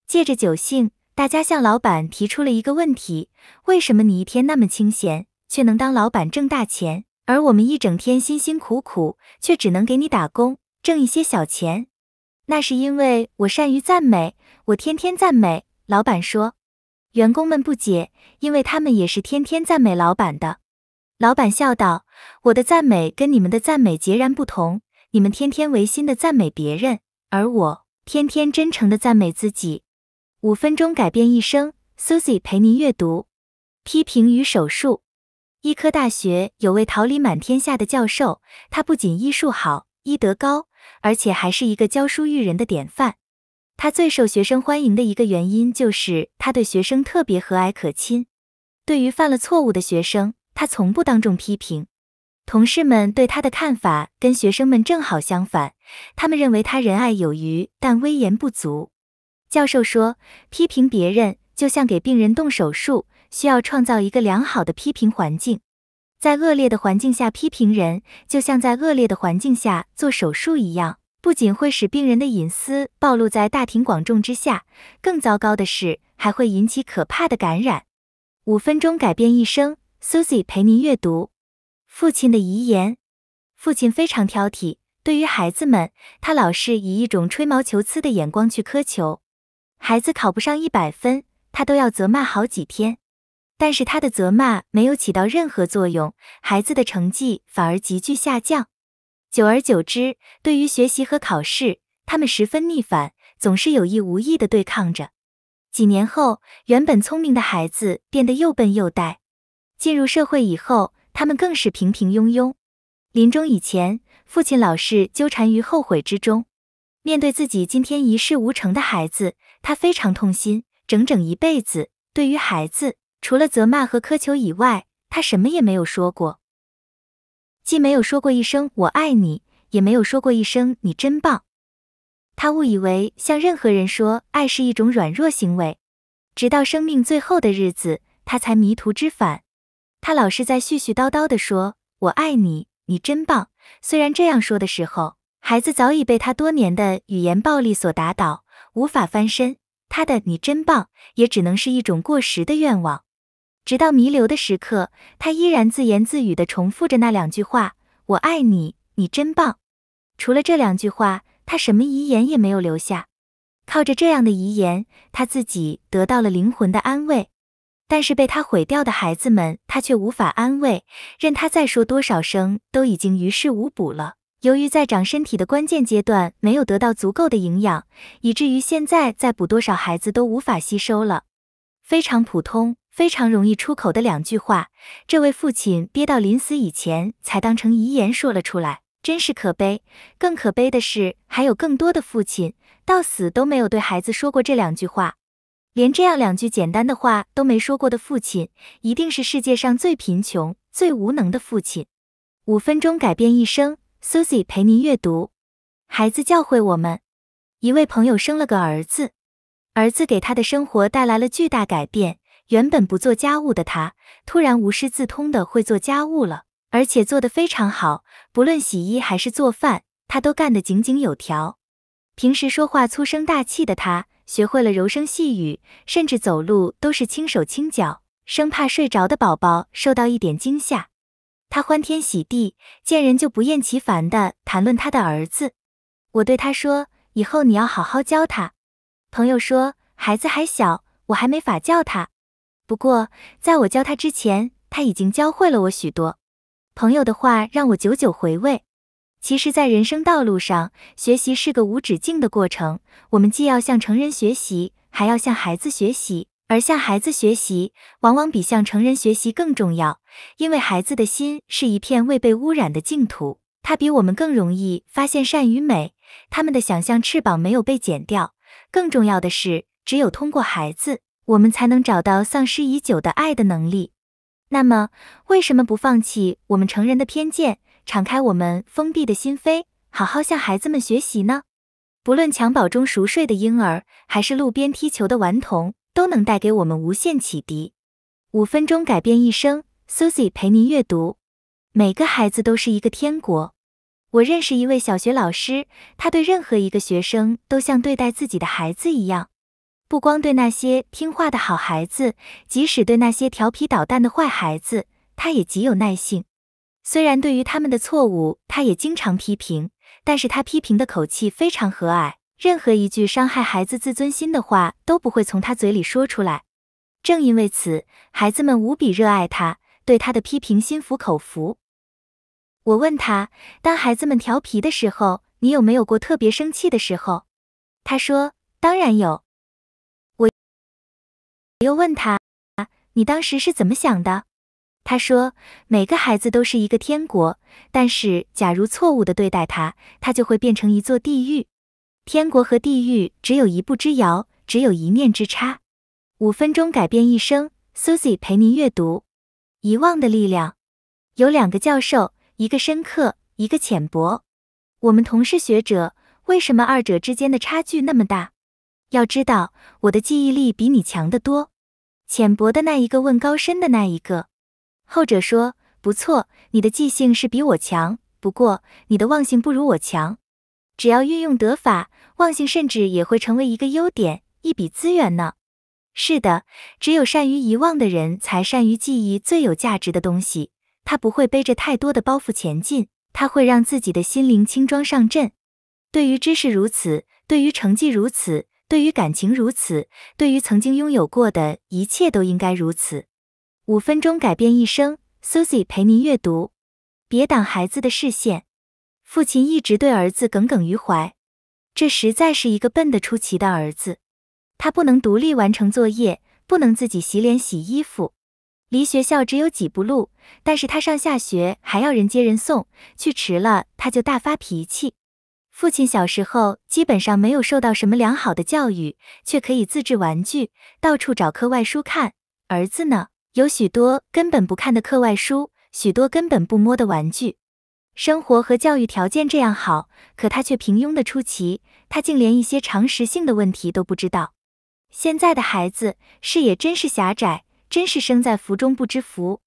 借着酒兴，大家向老板提出了一个问题：为什么你一天那么清闲，却能当老板挣大钱，而我们一整天辛辛苦苦，却只能给你打工挣一些小钱？那是因为我善于赞美，我天天赞美。老板说，员工们不解，因为他们也是天天赞美老板的。老板笑道：我的赞美跟你们的赞美截然不同，你们天天违心的赞美别人，而我。天天真诚的赞美自己，五分钟改变一生。Susie 陪您阅读。批评与手术。医科大学有位桃李满天下的教授，他不仅医术好、医德高，而且还是一个教书育人的典范。他最受学生欢迎的一个原因就是他对学生特别和蔼可亲。对于犯了错误的学生，他从不当众批评。同事们对他的看法跟学生们正好相反。他们认为他仁爱有余，但威严不足。教授说，批评别人就像给病人动手术，需要创造一个良好的批评环境。在恶劣的环境下批评人，就像在恶劣的环境下做手术一样，不仅会使病人的隐私暴露在大庭广众之下，更糟糕的是，还会引起可怕的感染。五分钟改变一生，Susie 陪您阅读父亲的遗言。父亲非常挑剔。对于孩子们，他老是以一种吹毛求疵的眼光去苛求，孩子考不上一百分，他都要责骂好几天。但是他的责骂没有起到任何作用，孩子的成绩反而急剧下降。久而久之，对于学习和考试，他们十分逆反，总是有意无意的对抗着。几年后，原本聪明的孩子变得又笨又呆。进入社会以后，他们更是平平庸庸。临终以前。父亲老是纠缠于后悔之中，面对自己今天一事无成的孩子，他非常痛心。整整一辈子，对于孩子，除了责骂和苛求以外，他什么也没有说过，既没有说过一声“我爱你”，也没有说过一声“你真棒”。他误以为向任何人说爱是一种软弱行为，直到生命最后的日子，他才迷途知返。他老是在絮絮叨叨地说：“我爱你，你真棒。”虽然这样说的时候，孩子早已被他多年的语言暴力所打倒，无法翻身。他的“你真棒”也只能是一种过时的愿望。直到弥留的时刻，他依然自言自语地重复着那两句话：“我爱你，你真棒。”除了这两句话，他什么遗言也没有留下。靠着这样的遗言，他自己得到了灵魂的安慰。但是被他毁掉的孩子们，他却无法安慰。任他再说多少声，都已经于事无补了。由于在长身体的关键阶段没有得到足够的营养，以至于现在再补多少，孩子都无法吸收了。非常普通、非常容易出口的两句话，这位父亲憋到临死以前才当成遗言说了出来，真是可悲。更可悲的是，还有更多的父亲到死都没有对孩子说过这两句话。连这样两句简单的话都没说过的父亲，一定是世界上最贫穷、最无能的父亲。五分钟改变一生，Susie 陪您阅读。孩子教会我们：一位朋友生了个儿子，儿子给他的生活带来了巨大改变。原本不做家务的他，突然无师自通的会做家务了，而且做得非常好。不论洗衣还是做饭，他都干得井井有条。平时说话粗声大气的他。学会了柔声细语，甚至走路都是轻手轻脚，生怕睡着的宝宝受到一点惊吓。他欢天喜地，见人就不厌其烦的谈论他的儿子。我对他说：“以后你要好好教他。”朋友说：“孩子还小，我还没法教他。不过在我教他之前，他已经教会了我许多。”朋友的话让我久久回味。其实，在人生道路上，学习是个无止境的过程。我们既要向成人学习，还要向孩子学习。而向孩子学习，往往比向成人学习更重要，因为孩子的心是一片未被污染的净土，他比我们更容易发现善与美。他们的想象翅膀没有被剪掉。更重要的是，只有通过孩子，我们才能找到丧失已久的爱的能力。那么，为什么不放弃我们成人的偏见？敞开我们封闭的心扉，好好向孩子们学习呢。不论襁褓中熟睡的婴儿，还是路边踢球的顽童，都能带给我们无限启迪。五分钟改变一生，Susie 陪您阅读。每个孩子都是一个天国。我认识一位小学老师，他对任何一个学生都像对待自己的孩子一样。不光对那些听话的好孩子，即使对那些调皮捣蛋的坏孩子，他也极有耐性。虽然对于他们的错误，他也经常批评，但是他批评的口气非常和蔼，任何一句伤害孩子自尊心的话都不会从他嘴里说出来。正因为此，孩子们无比热爱他，对他的批评心服口服。我问他，当孩子们调皮的时候，你有没有过特别生气的时候？他说，当然有。我，又问他，你当时是怎么想的？他说：“每个孩子都是一个天国，但是假如错误的对待他，他就会变成一座地狱。天国和地狱只有一步之遥，只有一念之差。”五分钟改变一生，Susie 陪您阅读《遗忘的力量》。有两个教授，一个深刻，一个浅薄。我们同是学者，为什么二者之间的差距那么大？要知道，我的记忆力比你强得多。浅薄的那一个问，高深的那一个。后者说：“不错，你的记性是比我强，不过你的忘性不如我强。只要运用得法，忘性甚至也会成为一个优点，一笔资源呢。是的，只有善于遗忘的人才善于记忆最有价值的东西。他不会背着太多的包袱前进，他会让自己的心灵轻装上阵。对于知识如此，对于成绩如此，对于感情如此，对于曾经拥有过的一切，都应该如此。”五分钟改变一生，Susie 陪您阅读。别挡孩子的视线。父亲一直对儿子耿耿于怀，这实在是一个笨得出奇的儿子。他不能独立完成作业，不能自己洗脸洗衣服。离学校只有几步路，但是他上下学还要人接人送，去迟了他就大发脾气。父亲小时候基本上没有受到什么良好的教育，却可以自制玩具，到处找课外书看。儿子呢？有许多根本不看的课外书，许多根本不摸的玩具，生活和教育条件这样好，可他却平庸的出奇。他竟连一些常识性的问题都不知道。现在的孩子视野真是狭窄，真是生在福中不知福。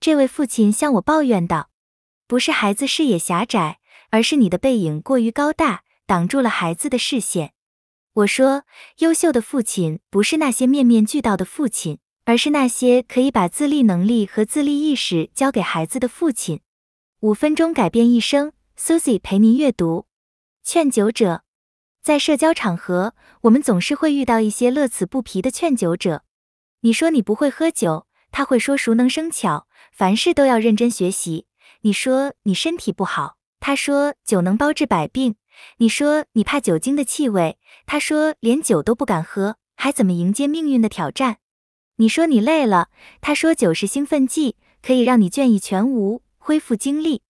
这位父亲向我抱怨道：“不是孩子视野狭窄，而是你的背影过于高大，挡住了孩子的视线。”我说：“优秀的父亲不是那些面面俱到的父亲。”而是那些可以把自立能力和自立意识交给孩子的父亲。五分钟改变一生，Susie 陪您阅读。劝酒者，在社交场合，我们总是会遇到一些乐此不疲的劝酒者。你说你不会喝酒，他会说熟能生巧，凡事都要认真学习。你说你身体不好，他说酒能包治百病。你说你怕酒精的气味，他说连酒都不敢喝，还怎么迎接命运的挑战？你说你累了，他说酒是兴奋剂，可以让你倦意全无，恢复精力。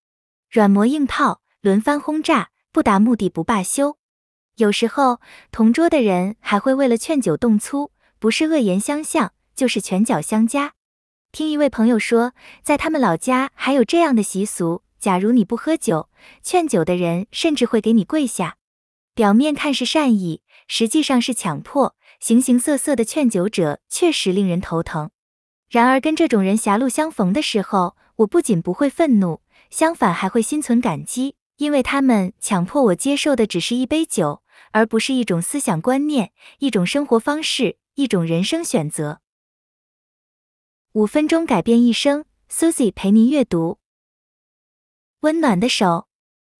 软磨硬泡，轮番轰炸，不达目的不罢休。有时候，同桌的人还会为了劝酒动粗，不是恶言相向，就是拳脚相加。听一位朋友说，在他们老家还有这样的习俗：假如你不喝酒，劝酒的人甚至会给你跪下。表面看是善意，实际上是强迫。形形色色的劝酒者确实令人头疼。然而，跟这种人狭路相逢的时候，我不仅不会愤怒，相反还会心存感激，因为他们强迫我接受的只是一杯酒，而不是一种思想观念、一种生活方式、一种人生选择。五分钟改变一生，Susie 陪您阅读。温暖的手，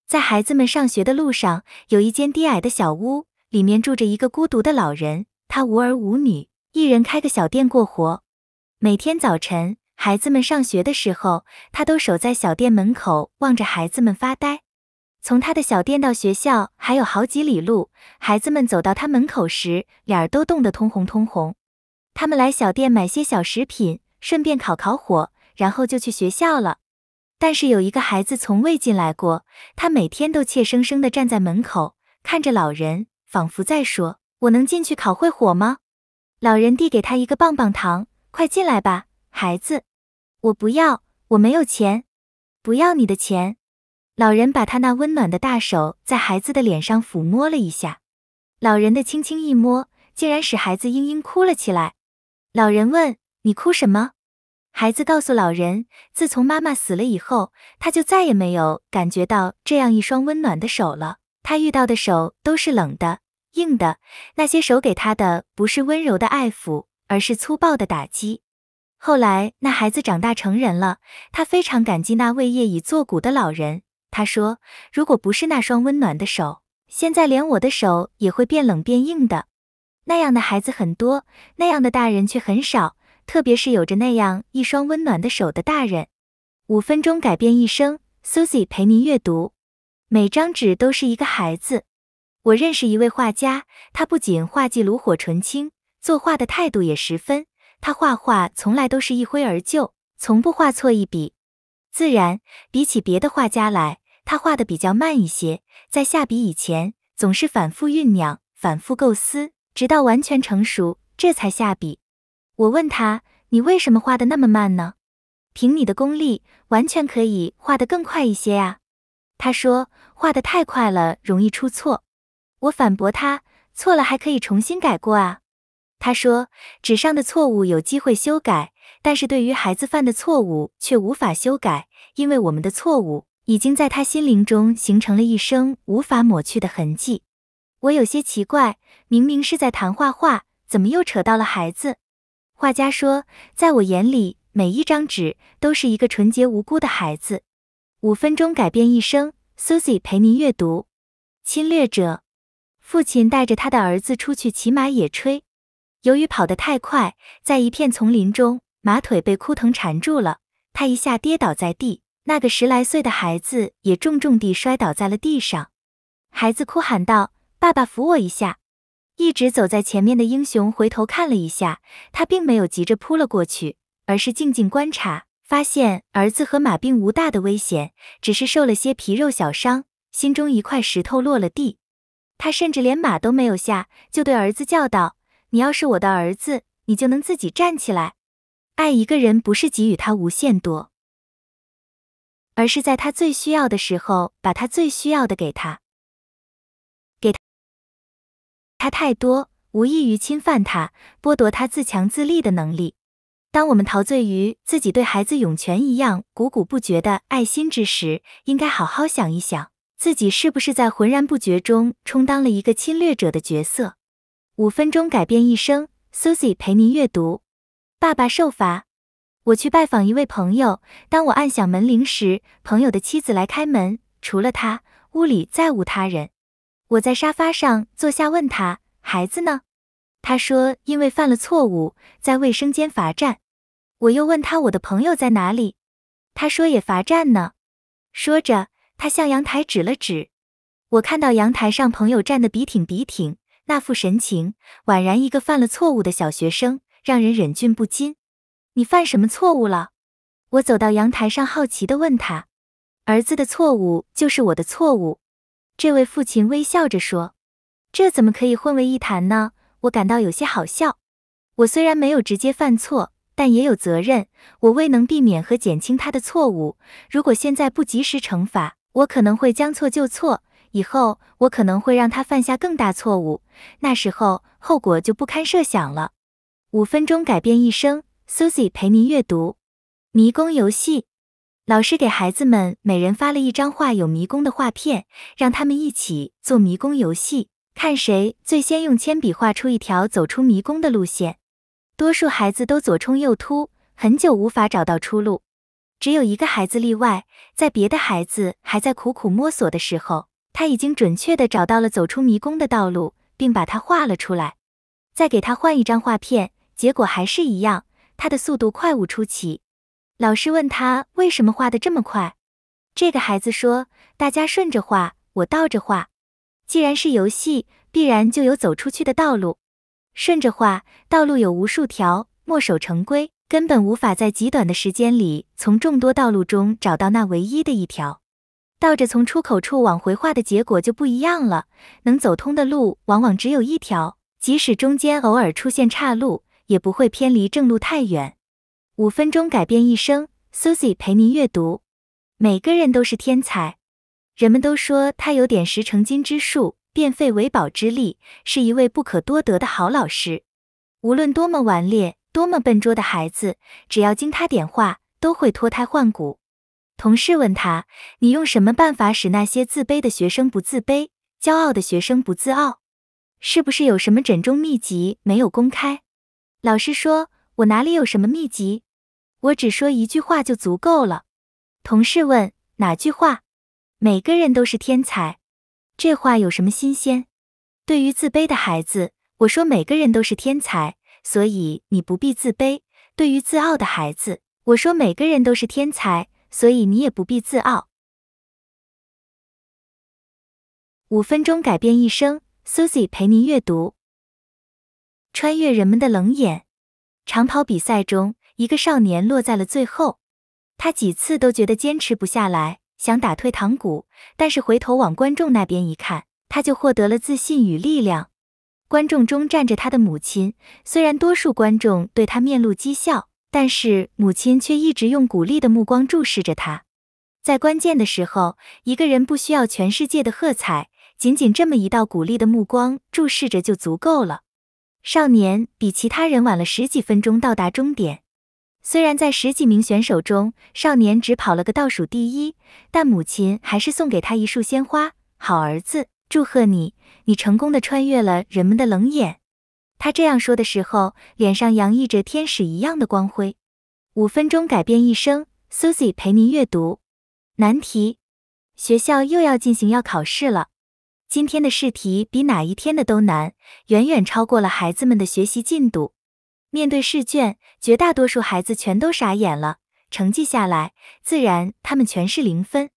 在孩子们上学的路上，有一间低矮的小屋，里面住着一个孤独的老人。他无儿无女，一人开个小店过活。每天早晨，孩子们上学的时候，他都守在小店门口，望着孩子们发呆。从他的小店到学校还有好几里路，孩子们走到他门口时，脸儿都冻得通红通红。他们来小店买些小食品，顺便烤烤火，然后就去学校了。但是有一个孩子从未进来过，他每天都怯生生地站在门口，看着老人，仿佛在说。我能进去烤会火吗？老人递给他一个棒棒糖，快进来吧，孩子。我不要，我没有钱，不要你的钱。老人把他那温暖的大手在孩子的脸上抚摸了一下。老人的轻轻一摸，竟然使孩子嘤嘤哭了起来。老人问：“你哭什么？”孩子告诉老人：“自从妈妈死了以后，他就再也没有感觉到这样一双温暖的手了。他遇到的手都是冷的。”硬的那些手给他的不是温柔的爱抚，而是粗暴的打击。后来那孩子长大成人了，他非常感激那位业已作古的老人。他说：“如果不是那双温暖的手，现在连我的手也会变冷变硬的。”那样的孩子很多，那样的大人却很少，特别是有着那样一双温暖的手的大人。五分钟改变一生，Susie 陪您阅读。每张纸都是一个孩子。我认识一位画家，他不仅画技炉火纯青，作画的态度也十分。他画画从来都是一挥而就，从不画错一笔。自然，比起别的画家来，他画的比较慢一些。在下笔以前，总是反复酝酿，反复构思，直到完全成熟，这才下笔。我问他：“你为什么画的那么慢呢？凭你的功力，完全可以画得更快一些呀。”他说：“画的太快了，容易出错。”我反驳他，错了还可以重新改过啊。他说，纸上的错误有机会修改，但是对于孩子犯的错误却无法修改，因为我们的错误已经在他心灵中形成了一生无法抹去的痕迹。我有些奇怪，明明是在谈画画，怎么又扯到了孩子？画家说，在我眼里，每一张纸都是一个纯洁无辜的孩子。五分钟改变一生，Susie 陪您阅读。侵略者。父亲带着他的儿子出去骑马野炊，由于跑得太快，在一片丛林中，马腿被枯藤缠住了，他一下跌倒在地，那个十来岁的孩子也重重地摔倒在了地上。孩子哭喊道：“爸爸，扶我一下！”一直走在前面的英雄回头看了一下，他并没有急着扑了过去，而是静静观察，发现儿子和马并无大的危险，只是受了些皮肉小伤，心中一块石头落了地。他甚至连马都没有下，就对儿子叫道：“你要是我的儿子，你就能自己站起来。”爱一个人不是给予他无限多，而是在他最需要的时候，把他最需要的给他，给他。他太多，无异于侵犯他，剥夺他自强自立的能力。当我们陶醉于自己对孩子涌泉一样汩汩不绝的爱心之时，应该好好想一想。自己是不是在浑然不觉中充当了一个侵略者的角色？五分钟改变一生，Susie 陪您阅读。爸爸受罚，我去拜访一位朋友。当我按响门铃时，朋友的妻子来开门，除了他，屋里再无他人。我在沙发上坐下，问他孩子呢？他说因为犯了错误，在卫生间罚站。我又问他我的朋友在哪里？他说也罚站呢。说着。他向阳台指了指，我看到阳台上朋友站得笔挺笔挺，那副神情宛然一个犯了错误的小学生，让人忍俊不禁。你犯什么错误了？我走到阳台上，好奇的问他。儿子的错误就是我的错误，这位父亲微笑着说。这怎么可以混为一谈呢？我感到有些好笑。我虽然没有直接犯错，但也有责任，我未能避免和减轻他的错误。如果现在不及时惩罚，我可能会将错就错，以后我可能会让他犯下更大错误，那时候后果就不堪设想了。五分钟改变一生，Susie 陪您阅读。迷宫游戏，老师给孩子们每人发了一张画有迷宫的画片，让他们一起做迷宫游戏，看谁最先用铅笔画出一条走出迷宫的路线。多数孩子都左冲右突，很久无法找到出路。只有一个孩子例外，在别的孩子还在苦苦摸索的时候，他已经准确地找到了走出迷宫的道路，并把它画了出来。再给他换一张画片，结果还是一样，他的速度快悟出奇。老师问他为什么画得这么快，这个孩子说：“大家顺着画，我倒着画。既然是游戏，必然就有走出去的道路。顺着画，道路有无数条，墨守成规。”根本无法在极短的时间里从众多道路中找到那唯一的一条。倒着从出口处往回画的结果就不一样了，能走通的路往往只有一条，即使中间偶尔出现岔路，也不会偏离正路太远。五分钟改变一生，Susie 陪您阅读。每个人都是天才，人们都说他有点石成金之术，变废为宝之力，是一位不可多得的好老师。无论多么顽劣。多么笨拙的孩子，只要经他点化，都会脱胎换骨。同事问他：“你用什么办法使那些自卑的学生不自卑，骄傲的学生不自傲？是不是有什么枕中秘籍没有公开？”老师说：“我哪里有什么秘籍？我只说一句话就足够了。”同事问：“哪句话？”“每个人都是天才。”这话有什么新鲜？对于自卑的孩子，我说：“每个人都是天才。”所以你不必自卑。对于自傲的孩子，我说每个人都是天才，所以你也不必自傲。五分钟改变一生，Susie 陪您阅读。穿越人们的冷眼，长跑比赛中，一个少年落在了最后，他几次都觉得坚持不下来，想打退堂鼓，但是回头往观众那边一看，他就获得了自信与力量。观众中站着他的母亲，虽然多数观众对他面露讥笑，但是母亲却一直用鼓励的目光注视着他。在关键的时候，一个人不需要全世界的喝彩，仅仅这么一道鼓励的目光注视着就足够了。少年比其他人晚了十几分钟到达终点，虽然在十几名选手中，少年只跑了个倒数第一，但母亲还是送给他一束鲜花，好儿子。祝贺你，你成功的穿越了人们的冷眼。他这样说的时候，脸上洋溢着天使一样的光辉。五分钟改变一生，Susie 陪您阅读。难题，学校又要进行要考试了。今天的试题比哪一天的都难，远远超过了孩子们的学习进度。面对试卷，绝大多数孩子全都傻眼了。成绩下来，自然他们全是零分。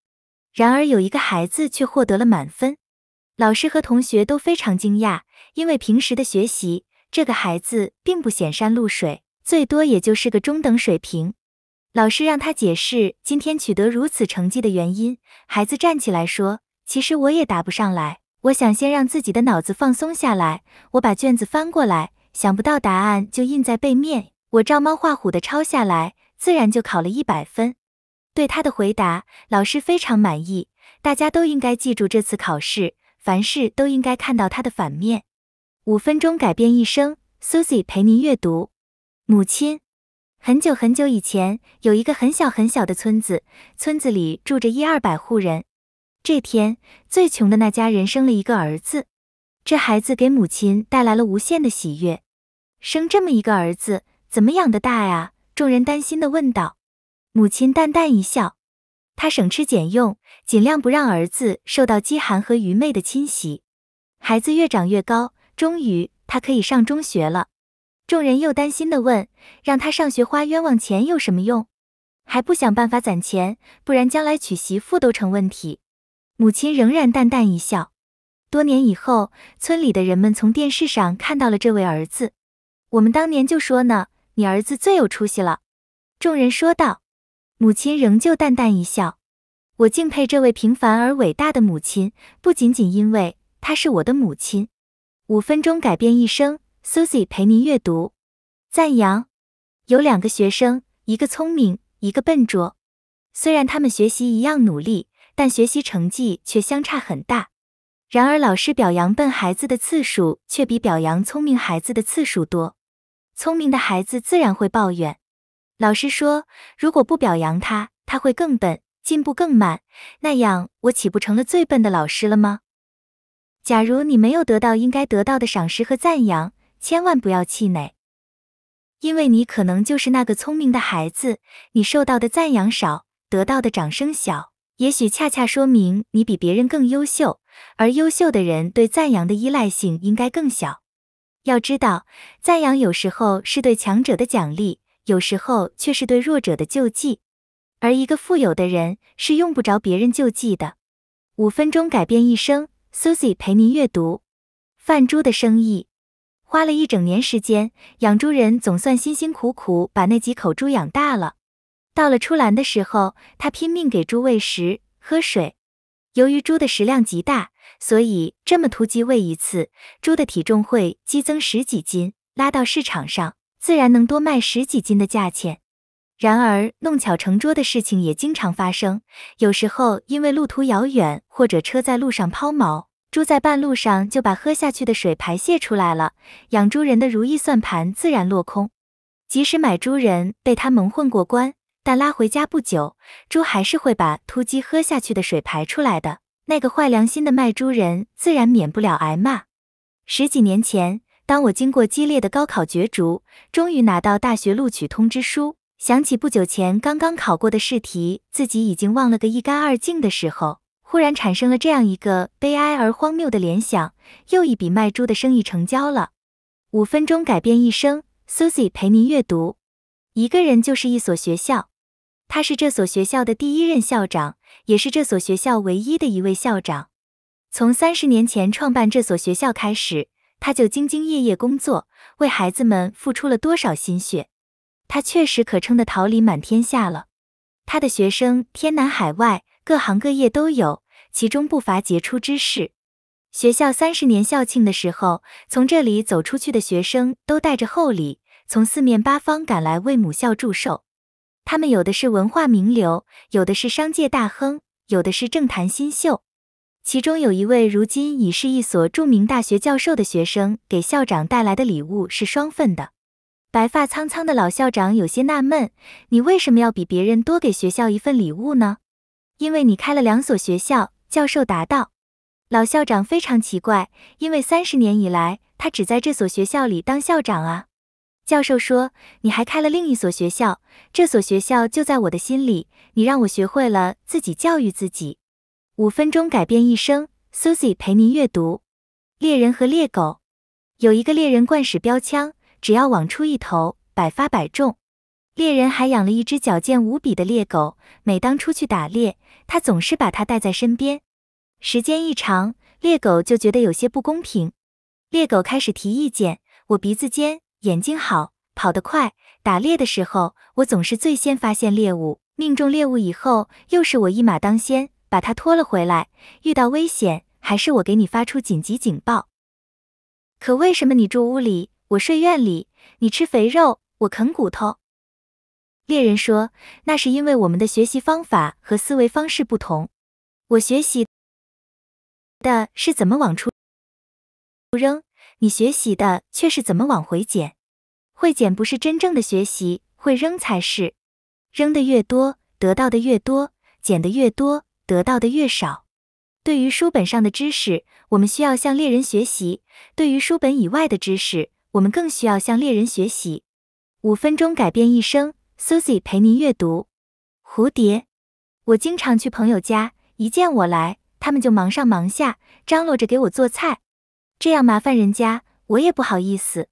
然而有一个孩子却获得了满分。老师和同学都非常惊讶，因为平时的学习，这个孩子并不显山露水，最多也就是个中等水平。老师让他解释今天取得如此成绩的原因，孩子站起来说：“其实我也答不上来，我想先让自己的脑子放松下来。我把卷子翻过来，想不到答案就印在背面，我照猫画虎的抄下来，自然就考了一百分。”对他的回答，老师非常满意。大家都应该记住这次考试。凡事都应该看到它的反面。五分钟改变一生，Susie 陪您阅读。母亲，很久很久以前，有一个很小很小的村子，村子里住着一二百户人。这天，最穷的那家人生了一个儿子，这孩子给母亲带来了无限的喜悦。生这么一个儿子，怎么养的大呀？众人担心的问道。母亲淡淡一笑。他省吃俭用，尽量不让儿子受到饥寒和愚昧的侵袭。孩子越长越高，终于他可以上中学了。众人又担心地问：“让他上学花冤枉钱有什么用？还不想办法攒钱，不然将来娶媳妇都成问题。”母亲仍然淡淡一笑。多年以后，村里的人们从电视上看到了这位儿子，我们当年就说呢，你儿子最有出息了。”众人说道。母亲仍旧淡淡一笑。我敬佩这位平凡而伟大的母亲，不仅仅因为她是我的母亲。五分钟改变一生，Susie 陪您阅读。赞扬，有两个学生，一个聪明，一个笨拙。虽然他们学习一样努力，但学习成绩却相差很大。然而，老师表扬笨孩子的次数却比表扬聪明孩子的次数多。聪明的孩子自然会抱怨。老师说：“如果不表扬他，他会更笨，进步更慢。那样，我岂不成了最笨的老师了吗？”假如你没有得到应该得到的赏识和赞扬，千万不要气馁，因为你可能就是那个聪明的孩子。你受到的赞扬少，得到的掌声小，也许恰恰说明你比别人更优秀。而优秀的人对赞扬的依赖性应该更小。要知道，赞扬有时候是对强者的奖励。有时候却是对弱者的救济，而一个富有的人是用不着别人救济的。五分钟改变一生，Susie 陪您阅读。贩猪的生意，花了一整年时间，养猪人总算辛辛苦苦把那几口猪养大了。到了出栏的时候，他拼命给猪喂食、喝水。由于猪的食量极大，所以这么突击喂一次，猪的体重会激增十几斤，拉到市场上。自然能多卖十几斤的价钱，然而弄巧成拙的事情也经常发生。有时候因为路途遥远，或者车在路上抛锚，猪在半路上就把喝下去的水排泄出来了，养猪人的如意算盘自然落空。即使买猪人被他蒙混过关，但拉回家不久，猪还是会把突击喝下去的水排出来的。那个坏良心的卖猪人自然免不了挨骂。十几年前。当我经过激烈的高考角逐，终于拿到大学录取通知书，想起不久前刚刚考过的试题，自己已经忘了个一干二净的时候，忽然产生了这样一个悲哀而荒谬的联想：又一笔卖猪的生意成交了。五分钟改变一生，Susie 陪您阅读。一个人就是一所学校，他是这所学校的第一任校长，也是这所学校唯一的一位校长。从三十年前创办这所学校开始。他就兢兢业业工作，为孩子们付出了多少心血？他确实可称得桃李满天下了。他的学生天南海外、各行各业都有，其中不乏杰出之士。学校三十年校庆的时候，从这里走出去的学生都带着厚礼，从四面八方赶来为母校祝寿。他们有的是文化名流，有的是商界大亨，有的是政坛新秀。其中有一位如今已是一所著名大学教授的学生，给校长带来的礼物是双份的。白发苍苍的老校长有些纳闷：“你为什么要比别人多给学校一份礼物呢？”“因为你开了两所学校。”教授答道。老校长非常奇怪，因为三十年以来，他只在这所学校里当校长啊。教授说：“你还开了另一所学校，这所学校就在我的心里。你让我学会了自己教育自己。”五分钟改变一生，Susie 陪您阅读。猎人和猎狗，有一个猎人惯使标枪，只要网出一头，百发百中。猎人还养了一只矫健无比的猎狗，每当出去打猎，他总是把它带在身边。时间一长，猎狗就觉得有些不公平。猎狗开始提意见：“我鼻子尖，眼睛好，跑得快，打猎的时候，我总是最先发现猎物，命中猎物以后，又是我一马当先。”把他拖了回来。遇到危险，还是我给你发出紧急警报。可为什么你住屋里，我睡院里？你吃肥肉，我啃骨头？猎人说：“那是因为我们的学习方法和思维方式不同。我学习的是怎么往出扔，你学习的却是怎么往回捡。会捡不是真正的学习，会扔才是。扔的越多，得到的越多；捡的越多。”得到的越少。对于书本上的知识，我们需要向猎人学习；对于书本以外的知识，我们更需要向猎人学习。五分钟改变一生，Susie 陪您阅读。蝴蝶，我经常去朋友家，一见我来，他们就忙上忙下，张罗着给我做菜。这样麻烦人家，我也不好意思。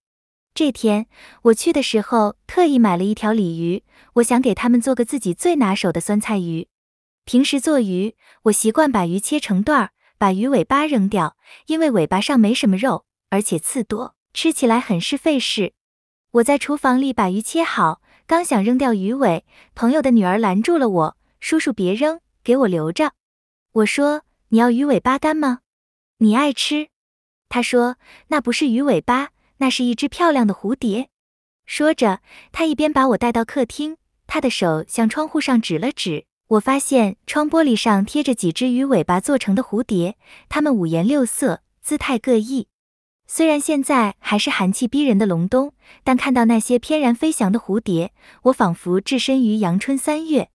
这天我去的时候，特意买了一条鲤鱼，我想给他们做个自己最拿手的酸菜鱼。平时做鱼，我习惯把鱼切成段儿，把鱼尾巴扔掉，因为尾巴上没什么肉，而且刺多，吃起来很是费事。我在厨房里把鱼切好，刚想扔掉鱼尾，朋友的女儿拦住了我：“叔叔，别扔，给我留着。”我说：“你要鱼尾巴干吗？你爱吃？”他说：“那不是鱼尾巴，那是一只漂亮的蝴蝶。”说着，他一边把我带到客厅，他的手向窗户上指了指。我发现窗玻璃上贴着几只鱼尾巴做成的蝴蝶，它们五颜六色，姿态各异。虽然现在还是寒气逼人的隆冬，但看到那些翩然飞翔的蝴蝶，我仿佛置身于阳春三月。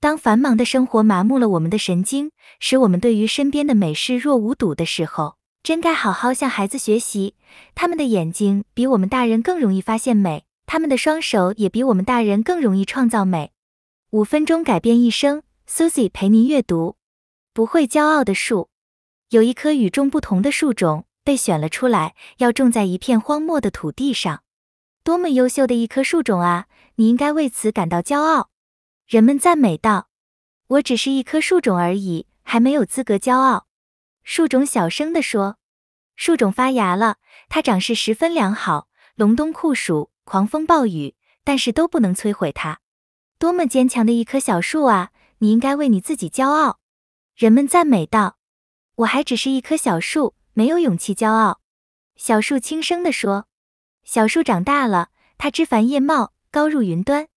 当繁忙的生活麻木了我们的神经，使我们对于身边的美视若无睹的时候，真该好好向孩子学习。他们的眼睛比我们大人更容易发现美，他们的双手也比我们大人更容易创造美。五分钟改变一生，Susie 陪您阅读。不会骄傲的树，有一棵与众不同的树种被选了出来，要种在一片荒漠的土地上。多么优秀的一棵树种啊！你应该为此感到骄傲。人们赞美道：“我只是一棵树种而已，还没有资格骄傲。”树种小声地说：“树种发芽了，它长势十分良好。隆冬酷暑，狂风暴雨，但是都不能摧毁它。”多么坚强的一棵小树啊！你应该为你自己骄傲，人们赞美道。我还只是一棵小树，没有勇气骄傲，小树轻声的说。小树长大了，它枝繁叶茂，高入云端。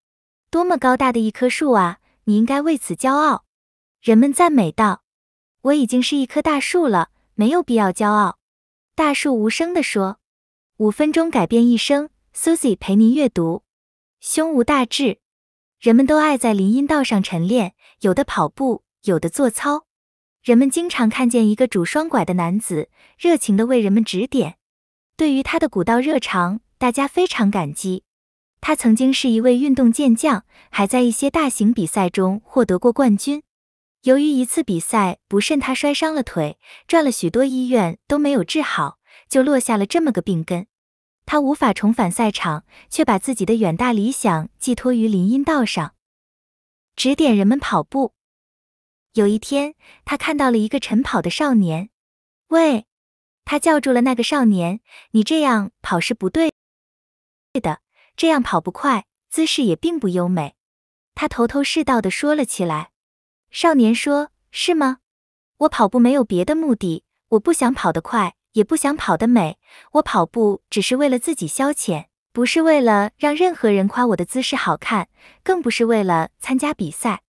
多么高大的一棵树啊！你应该为此骄傲，人们赞美道。我已经是一棵大树了，没有必要骄傲，大树无声的说。五分钟改变一生，Susie 陪您阅读。胸无大志。人们都爱在林荫道上晨练，有的跑步，有的做操。人们经常看见一个拄双拐的男子，热情地为人们指点。对于他的古道热肠，大家非常感激。他曾经是一位运动健将，还在一些大型比赛中获得过冠军。由于一次比赛不慎，他摔伤了腿，转了许多医院都没有治好，就落下了这么个病根。他无法重返赛场，却把自己的远大理想寄托于林荫道上，指点人们跑步。有一天，他看到了一个晨跑的少年，喂，他叫住了那个少年：“你这样跑是不对，对的，这样跑不快，姿势也并不优美。”他头头是道的说了起来。少年说：“是吗？我跑步没有别的目的，我不想跑得快。”也不想跑得美，我跑步只是为了自己消遣，不是为了让任何人夸我的姿势好看，更不是为了参加比赛。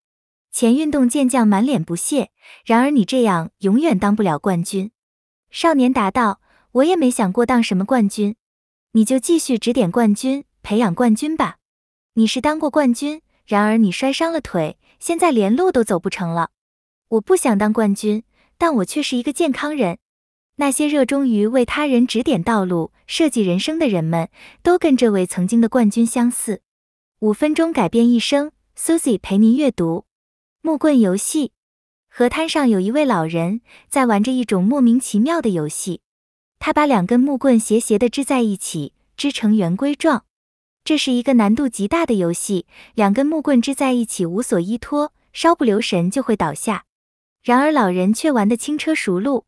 前运动健将满脸不屑。然而你这样永远当不了冠军。少年答道：“我也没想过当什么冠军，你就继续指点冠军，培养冠军吧。你是当过冠军，然而你摔伤了腿，现在连路都走不成了。我不想当冠军，但我却是一个健康人。”那些热衷于为他人指点道路、设计人生的人们，都跟这位曾经的冠军相似。五分钟改变一生，Susie 陪您阅读。木棍游戏，河滩上有一位老人在玩着一种莫名其妙的游戏。他把两根木棍斜斜地支在一起，支成圆规状。这是一个难度极大的游戏，两根木棍支在一起，无所依托，稍不留神就会倒下。然而老人却玩得轻车熟路。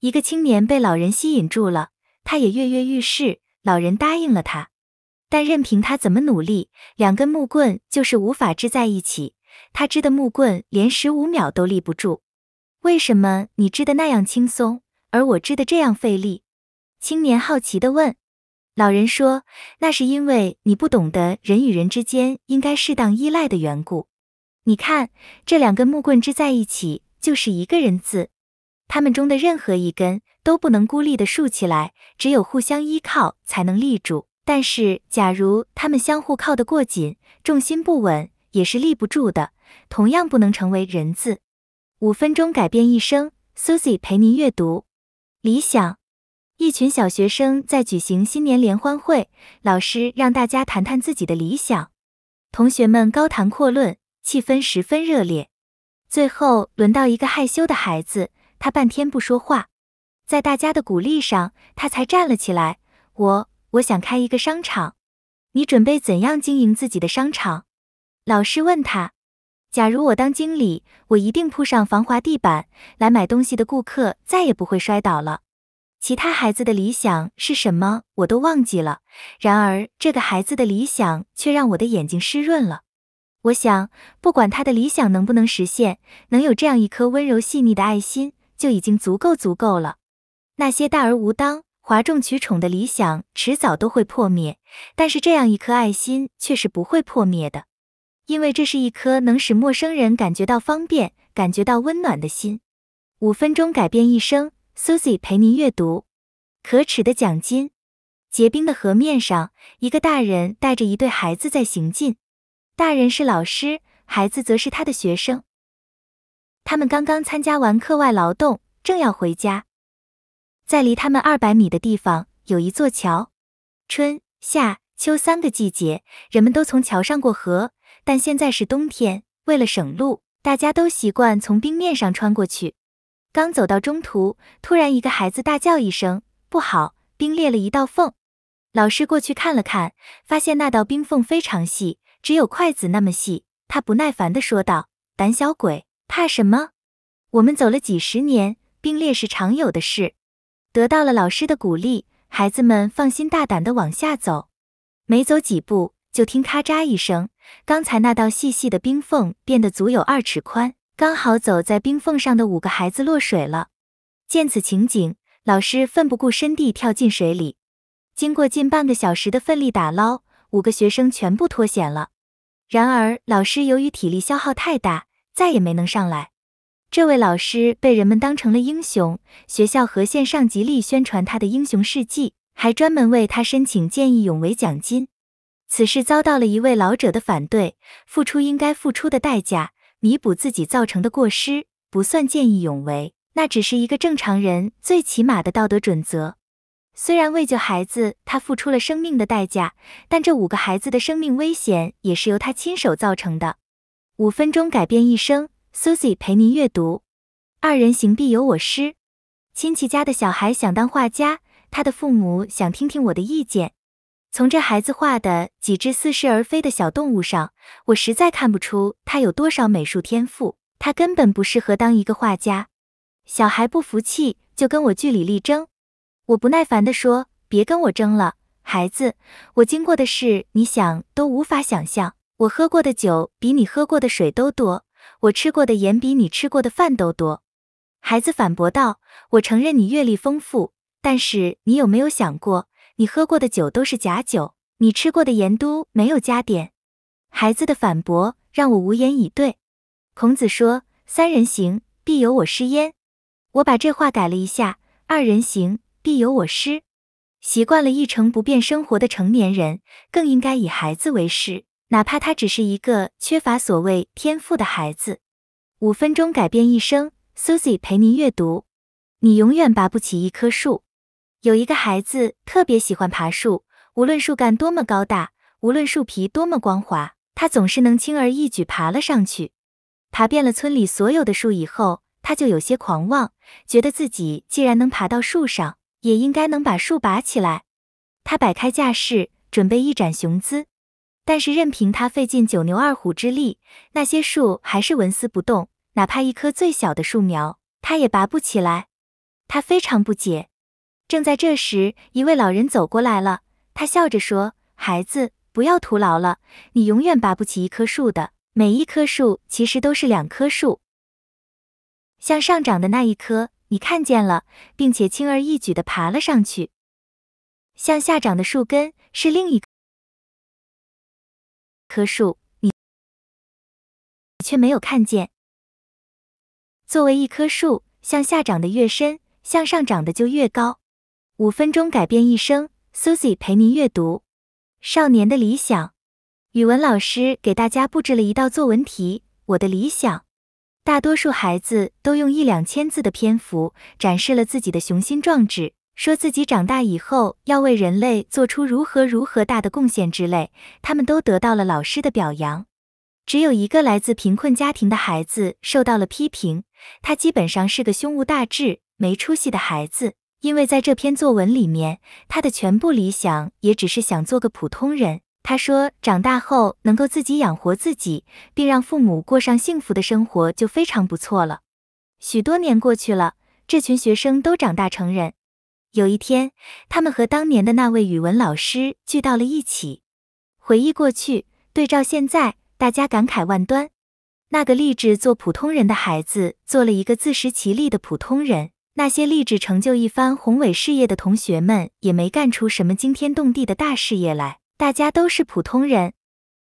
一个青年被老人吸引住了，他也跃跃欲试。老人答应了他，但任凭他怎么努力，两根木棍就是无法支在一起。他支的木棍连十五秒都立不住。为什么你支的那样轻松，而我支的这样费力？青年好奇地问。老人说，那是因为你不懂得人与人之间应该适当依赖的缘故。你看，这两根木棍支在一起，就是一个人字。它们中的任何一根都不能孤立地竖起来，只有互相依靠才能立住。但是，假如它们相互靠得过紧，重心不稳，也是立不住的，同样不能成为人字。五分钟改变一生，Susie 陪您阅读理想。一群小学生在举行新年联欢会，老师让大家谈谈自己的理想，同学们高谈阔论，气氛十分热烈。最后轮到一个害羞的孩子。他半天不说话，在大家的鼓励上，他才站了起来。我我想开一个商场，你准备怎样经营自己的商场？老师问他。假如我当经理，我一定铺上防滑地板，来买东西的顾客再也不会摔倒了。其他孩子的理想是什么，我都忘记了。然而这个孩子的理想却让我的眼睛湿润了。我想，不管他的理想能不能实现，能有这样一颗温柔细腻的爱心。就已经足够足够了。那些大而无当、哗众取宠的理想，迟早都会破灭。但是这样一颗爱心却是不会破灭的，因为这是一颗能使陌生人感觉到方便、感觉到温暖的心。五分钟改变一生，Susie 陪您阅读。可耻的奖金。结冰的河面上，一个大人带着一对孩子在行进。大人是老师，孩子则是他的学生。他们刚刚参加完课外劳动，正要回家，在离他们二百米的地方有一座桥。春夏秋三个季节，人们都从桥上过河，但现在是冬天，为了省路，大家都习惯从冰面上穿过去。刚走到中途，突然一个孩子大叫一声：“不好，冰裂了一道缝！”老师过去看了看，发现那道冰缝非常细，只有筷子那么细。他不耐烦地说道：“胆小鬼！”怕什么？我们走了几十年，冰裂是常有的事。得到了老师的鼓励，孩子们放心大胆地往下走。没走几步，就听咔嚓一声，刚才那道细细的冰缝变得足有二尺宽，刚好走在冰缝上的五个孩子落水了。见此情景，老师奋不顾身地跳进水里。经过近半个小时的奋力打捞，五个学生全部脱险了。然而，老师由于体力消耗太大。再也没能上来。这位老师被人们当成了英雄，学校和县上极力宣传他的英雄事迹，还专门为他申请见义勇为奖金。此事遭到了一位老者的反对：付出应该付出的代价，弥补自己造成的过失，不算见义勇为，那只是一个正常人最起码的道德准则。虽然为救孩子，他付出了生命的代价，但这五个孩子的生命危险也是由他亲手造成的。五分钟改变一生，Susie 陪您阅读。二人行必有我师。亲戚家的小孩想当画家，他的父母想听听我的意见。从这孩子画的几只似是而非的小动物上，我实在看不出他有多少美术天赋。他根本不适合当一个画家。小孩不服气，就跟我据理力争。我不耐烦地说：“别跟我争了，孩子，我经过的事，你想都无法想象。”我喝过的酒比你喝过的水都多，我吃过的盐比你吃过的饭都多。孩子反驳道：“我承认你阅历丰富，但是你有没有想过，你喝过的酒都是假酒，你吃过的盐都没有加碘？”孩子的反驳让我无言以对。孔子说：“三人行，必有我师焉。”我把这话改了一下：“二人行，必有我师。”习惯了一成不变生活的成年人，更应该以孩子为师。哪怕他只是一个缺乏所谓天赋的孩子，五分钟改变一生，Susie 陪您阅读。你永远拔不起一棵树。有一个孩子特别喜欢爬树，无论树干多么高大，无论树皮多么光滑，他总是能轻而易举爬了上去。爬遍了村里所有的树以后，他就有些狂妄，觉得自己既然能爬到树上，也应该能把树拔起来。他摆开架势，准备一展雄姿。但是任凭他费尽九牛二虎之力，那些树还是纹丝不动，哪怕一棵最小的树苗，他也拔不起来。他非常不解。正在这时，一位老人走过来了，他笑着说：“孩子，不要徒劳了，你永远拔不起一棵树的。每一棵树其实都是两棵树，向上长的那一棵你看见了，并且轻而易举地爬了上去，向下长的树根是另一。”棵树，你却没有看见。作为一棵树，向下长的越深，向上长的就越高。五分钟改变一生，Susie 陪您阅读《少年的理想》。语文老师给大家布置了一道作文题：我的理想。大多数孩子都用一两千字的篇幅展示了自己的雄心壮志。说自己长大以后要为人类做出如何如何大的贡献之类，他们都得到了老师的表扬。只有一个来自贫困家庭的孩子受到了批评，他基本上是个胸无大志、没出息的孩子。因为在这篇作文里面，他的全部理想也只是想做个普通人。他说，长大后能够自己养活自己，并让父母过上幸福的生活就非常不错了。许多年过去了，这群学生都长大成人。有一天，他们和当年的那位语文老师聚到了一起，回忆过去，对照现在，大家感慨万端。那个立志做普通人的孩子，做了一个自食其力的普通人；那些立志成就一番宏伟事业的同学们，也没干出什么惊天动地的大事业来。大家都是普通人。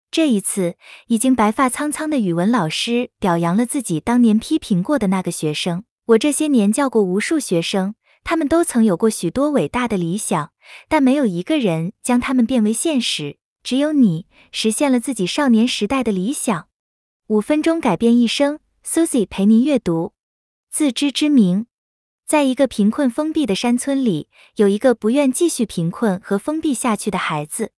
这一次，已经白发苍苍的语文老师表扬了自己当年批评过的那个学生：“我这些年教过无数学生。”他们都曾有过许多伟大的理想，但没有一个人将他们变为现实。只有你实现了自己少年时代的理想。五分钟改变一生，Susie 陪您阅读。自知之明，在一个贫困封闭的山村里，有一个不愿继续贫困和封闭下去的孩子。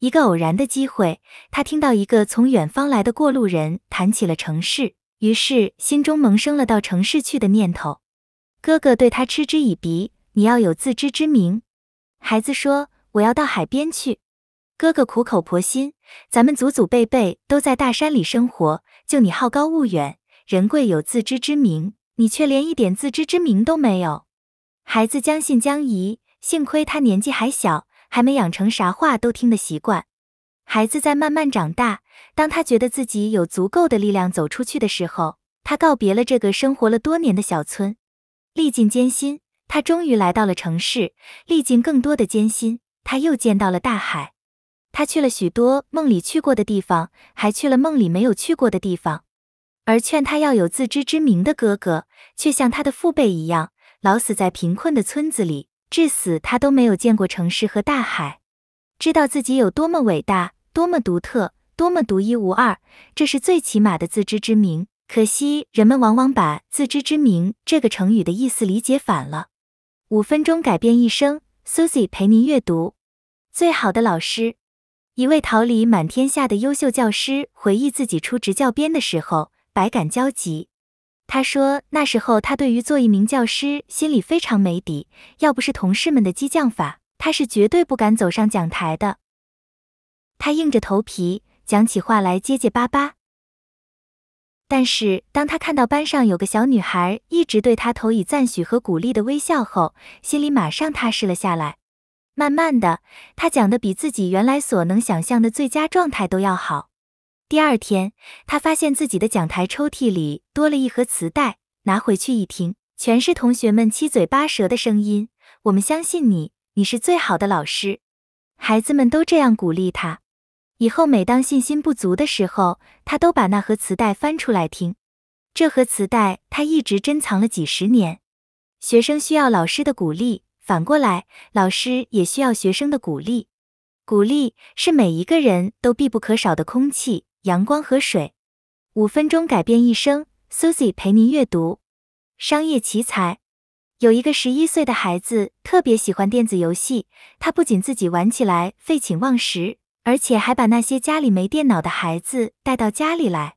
一个偶然的机会，他听到一个从远方来的过路人谈起了城市，于是心中萌生了到城市去的念头。哥哥对他嗤之以鼻。你要有自知之明。孩子说：“我要到海边去。”哥哥苦口婆心：“咱们祖祖辈辈都在大山里生活，就你好高骛远。人贵有自知之明，你却连一点自知之明都没有。”孩子将信将疑。幸亏他年纪还小，还没养成啥话都听的习惯。孩子在慢慢长大。当他觉得自己有足够的力量走出去的时候，他告别了这个生活了多年的小村。历尽艰辛，他终于来到了城市。历尽更多的艰辛，他又见到了大海。他去了许多梦里去过的地方，还去了梦里没有去过的地方。而劝他要有自知之明的哥哥，却像他的父辈一样，老死在贫困的村子里，至死他都没有见过城市和大海。知道自己有多么伟大，多么独特，多么独一无二，这是最起码的自知之明。可惜，人们往往把“自知之明”这个成语的意思理解反了。五分钟改变一生，Susie 陪您阅读。最好的老师，一位桃李满天下的优秀教师回忆自己出执教编的时候，百感交集。他说，那时候他对于做一名教师心里非常没底，要不是同事们的激将法，他是绝对不敢走上讲台的。他硬着头皮讲起话来结结巴巴。但是，当他看到班上有个小女孩一直对他投以赞许和鼓励的微笑后，心里马上踏实了下来。慢慢的，他讲的比自己原来所能想象的最佳状态都要好。第二天，他发现自己的讲台抽屉里多了一盒磁带，拿回去一听，全是同学们七嘴八舌的声音：“我们相信你，你是最好的老师。”孩子们都这样鼓励他。以后每当信心不足的时候，他都把那盒磁带翻出来听。这盒磁带他一直珍藏了几十年。学生需要老师的鼓励，反过来，老师也需要学生的鼓励。鼓励是每一个人都必不可少的空气、阳光和水。五分钟改变一生，Susie 陪您阅读。商业奇才，有一个十一岁的孩子特别喜欢电子游戏，他不仅自己玩起来废寝忘食。而且还把那些家里没电脑的孩子带到家里来，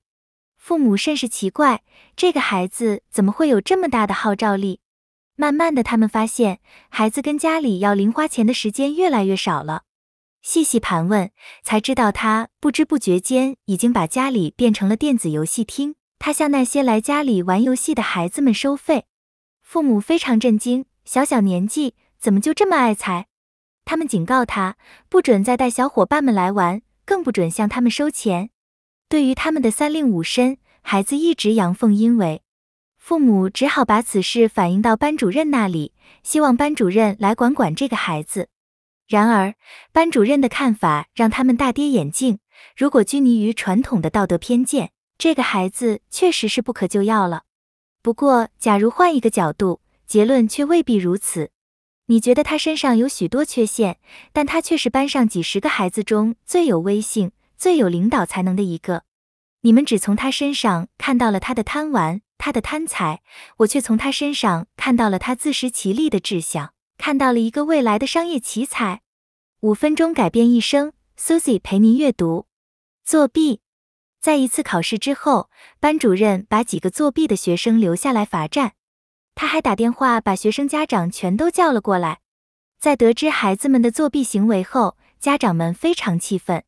父母甚是奇怪，这个孩子怎么会有这么大的号召力？慢慢的，他们发现孩子跟家里要零花钱的时间越来越少了。细细盘问，才知道他不知不觉间已经把家里变成了电子游戏厅，他向那些来家里玩游戏的孩子们收费。父母非常震惊，小小年纪怎么就这么爱财？他们警告他，不准再带小伙伴们来玩，更不准向他们收钱。对于他们的三令五申，孩子一直阳奉阴违。父母只好把此事反映到班主任那里，希望班主任来管管这个孩子。然而，班主任的看法让他们大跌眼镜。如果拘泥于传统的道德偏见，这个孩子确实是不可救药了。不过，假如换一个角度，结论却未必如此。你觉得他身上有许多缺陷，但他却是班上几十个孩子中最有威信、最有领导才能的一个。你们只从他身上看到了他的贪玩、他的贪财，我却从他身上看到了他自食其力的志向，看到了一个未来的商业奇才。五分钟改变一生，Susie 陪您阅读。作弊，在一次考试之后，班主任把几个作弊的学生留下来罚站。他还打电话把学生家长全都叫了过来，在得知孩子们的作弊行为后，家长们非常气愤。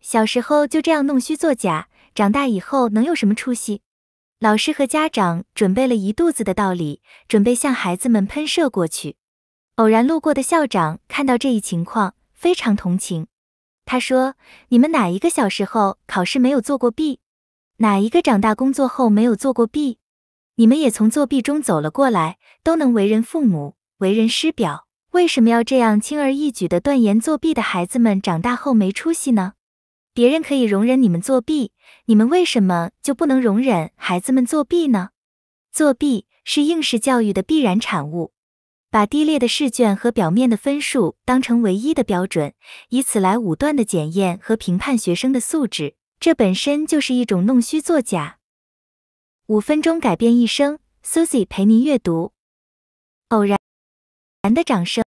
小时候就这样弄虚作假，长大以后能有什么出息？老师和家长准备了一肚子的道理，准备向孩子们喷射过去。偶然路过的校长看到这一情况，非常同情。他说：“你们哪一个小时候考试没有做过弊？哪一个长大工作后没有做过弊？”你们也从作弊中走了过来，都能为人父母、为人师表，为什么要这样轻而易举的断言作弊的孩子们长大后没出息呢？别人可以容忍你们作弊，你们为什么就不能容忍孩子们作弊呢？作弊是应试教育的必然产物，把低劣的试卷和表面的分数当成唯一的标准，以此来武断的检验和评判学生的素质，这本身就是一种弄虚作假。五分钟改变一生，Susie 陪您阅读。偶然，的掌声，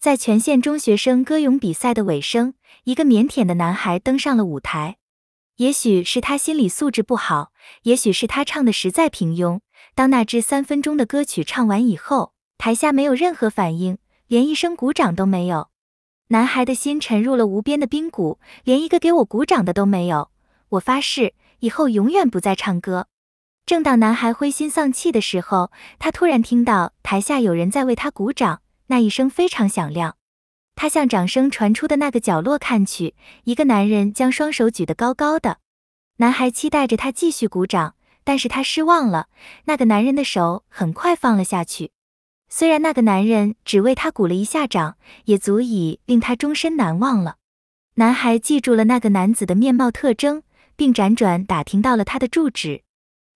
在全县中学生歌咏比赛的尾声，一个腼腆的男孩登上了舞台。也许是他心理素质不好，也许是他唱的实在平庸。当那支三分钟的歌曲唱完以后，台下没有任何反应，连一声鼓掌都没有。男孩的心沉入了无边的冰谷，连一个给我鼓掌的都没有。我发誓。以后永远不再唱歌。正当男孩灰心丧气的时候，他突然听到台下有人在为他鼓掌，那一声非常响亮。他向掌声传出的那个角落看去，一个男人将双手举得高高的。男孩期待着他继续鼓掌，但是他失望了。那个男人的手很快放了下去。虽然那个男人只为他鼓了一下掌，也足以令他终身难忘了。男孩记住了那个男子的面貌特征。并辗转打听到了他的住址，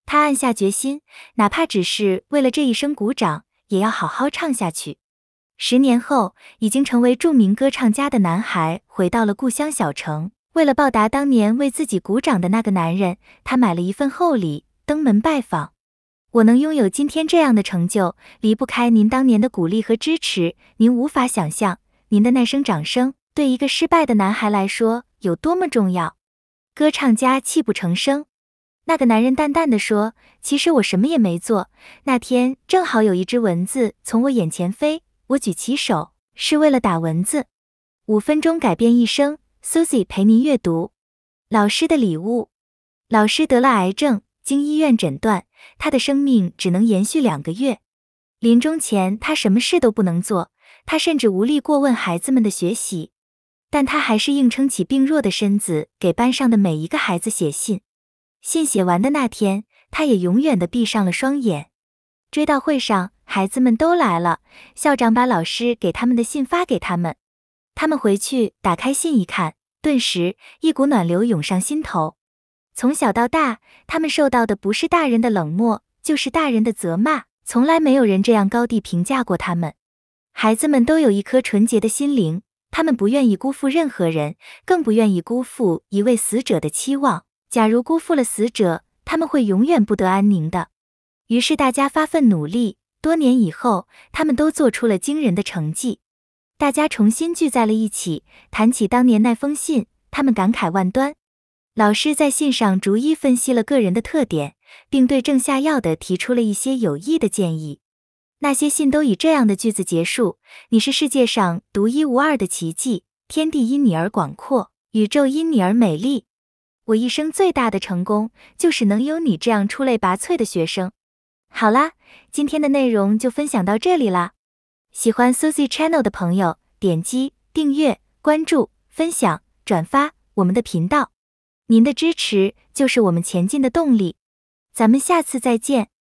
他暗下决心，哪怕只是为了这一声鼓掌，也要好好唱下去。十年后，已经成为著名歌唱家的男孩回到了故乡小城，为了报答当年为自己鼓掌的那个男人，他买了一份厚礼登门拜访。我能拥有今天这样的成就，离不开您当年的鼓励和支持。您无法想象，您的那声掌声对一个失败的男孩来说有多么重要。歌唱家泣不成声。那个男人淡淡的说：“其实我什么也没做。那天正好有一只蚊子从我眼前飞，我举起手是为了打蚊子。”五分钟改变一生，Susie 陪您阅读。老师的礼物。老师得了癌症，经医院诊断，他的生命只能延续两个月。临终前，他什么事都不能做，他甚至无力过问孩子们的学习。但他还是硬撑起病弱的身子，给班上的每一个孩子写信。信写完的那天，他也永远的闭上了双眼。追悼会上，孩子们都来了。校长把老师给他们的信发给他们，他们回去打开信一看，顿时一股暖流涌上心头。从小到大，他们受到的不是大人的冷漠，就是大人的责骂，从来没有人这样高地评价过他们。孩子们都有一颗纯洁的心灵。他们不愿意辜负任何人，更不愿意辜负一位死者的期望。假如辜负了死者，他们会永远不得安宁的。于是大家发奋努力，多年以后，他们都做出了惊人的成绩。大家重新聚在了一起，谈起当年那封信，他们感慨万端。老师在信上逐一分析了个人的特点，并对症下药地提出了一些有益的建议。那些信都以这样的句子结束：“你是世界上独一无二的奇迹，天地因你而广阔，宇宙因你而美丽。”我一生最大的成功就是能有你这样出类拔萃的学生。好啦，今天的内容就分享到这里啦。喜欢 Susie Channel 的朋友，点击订阅、关注、分享、转发我们的频道，您的支持就是我们前进的动力。咱们下次再见。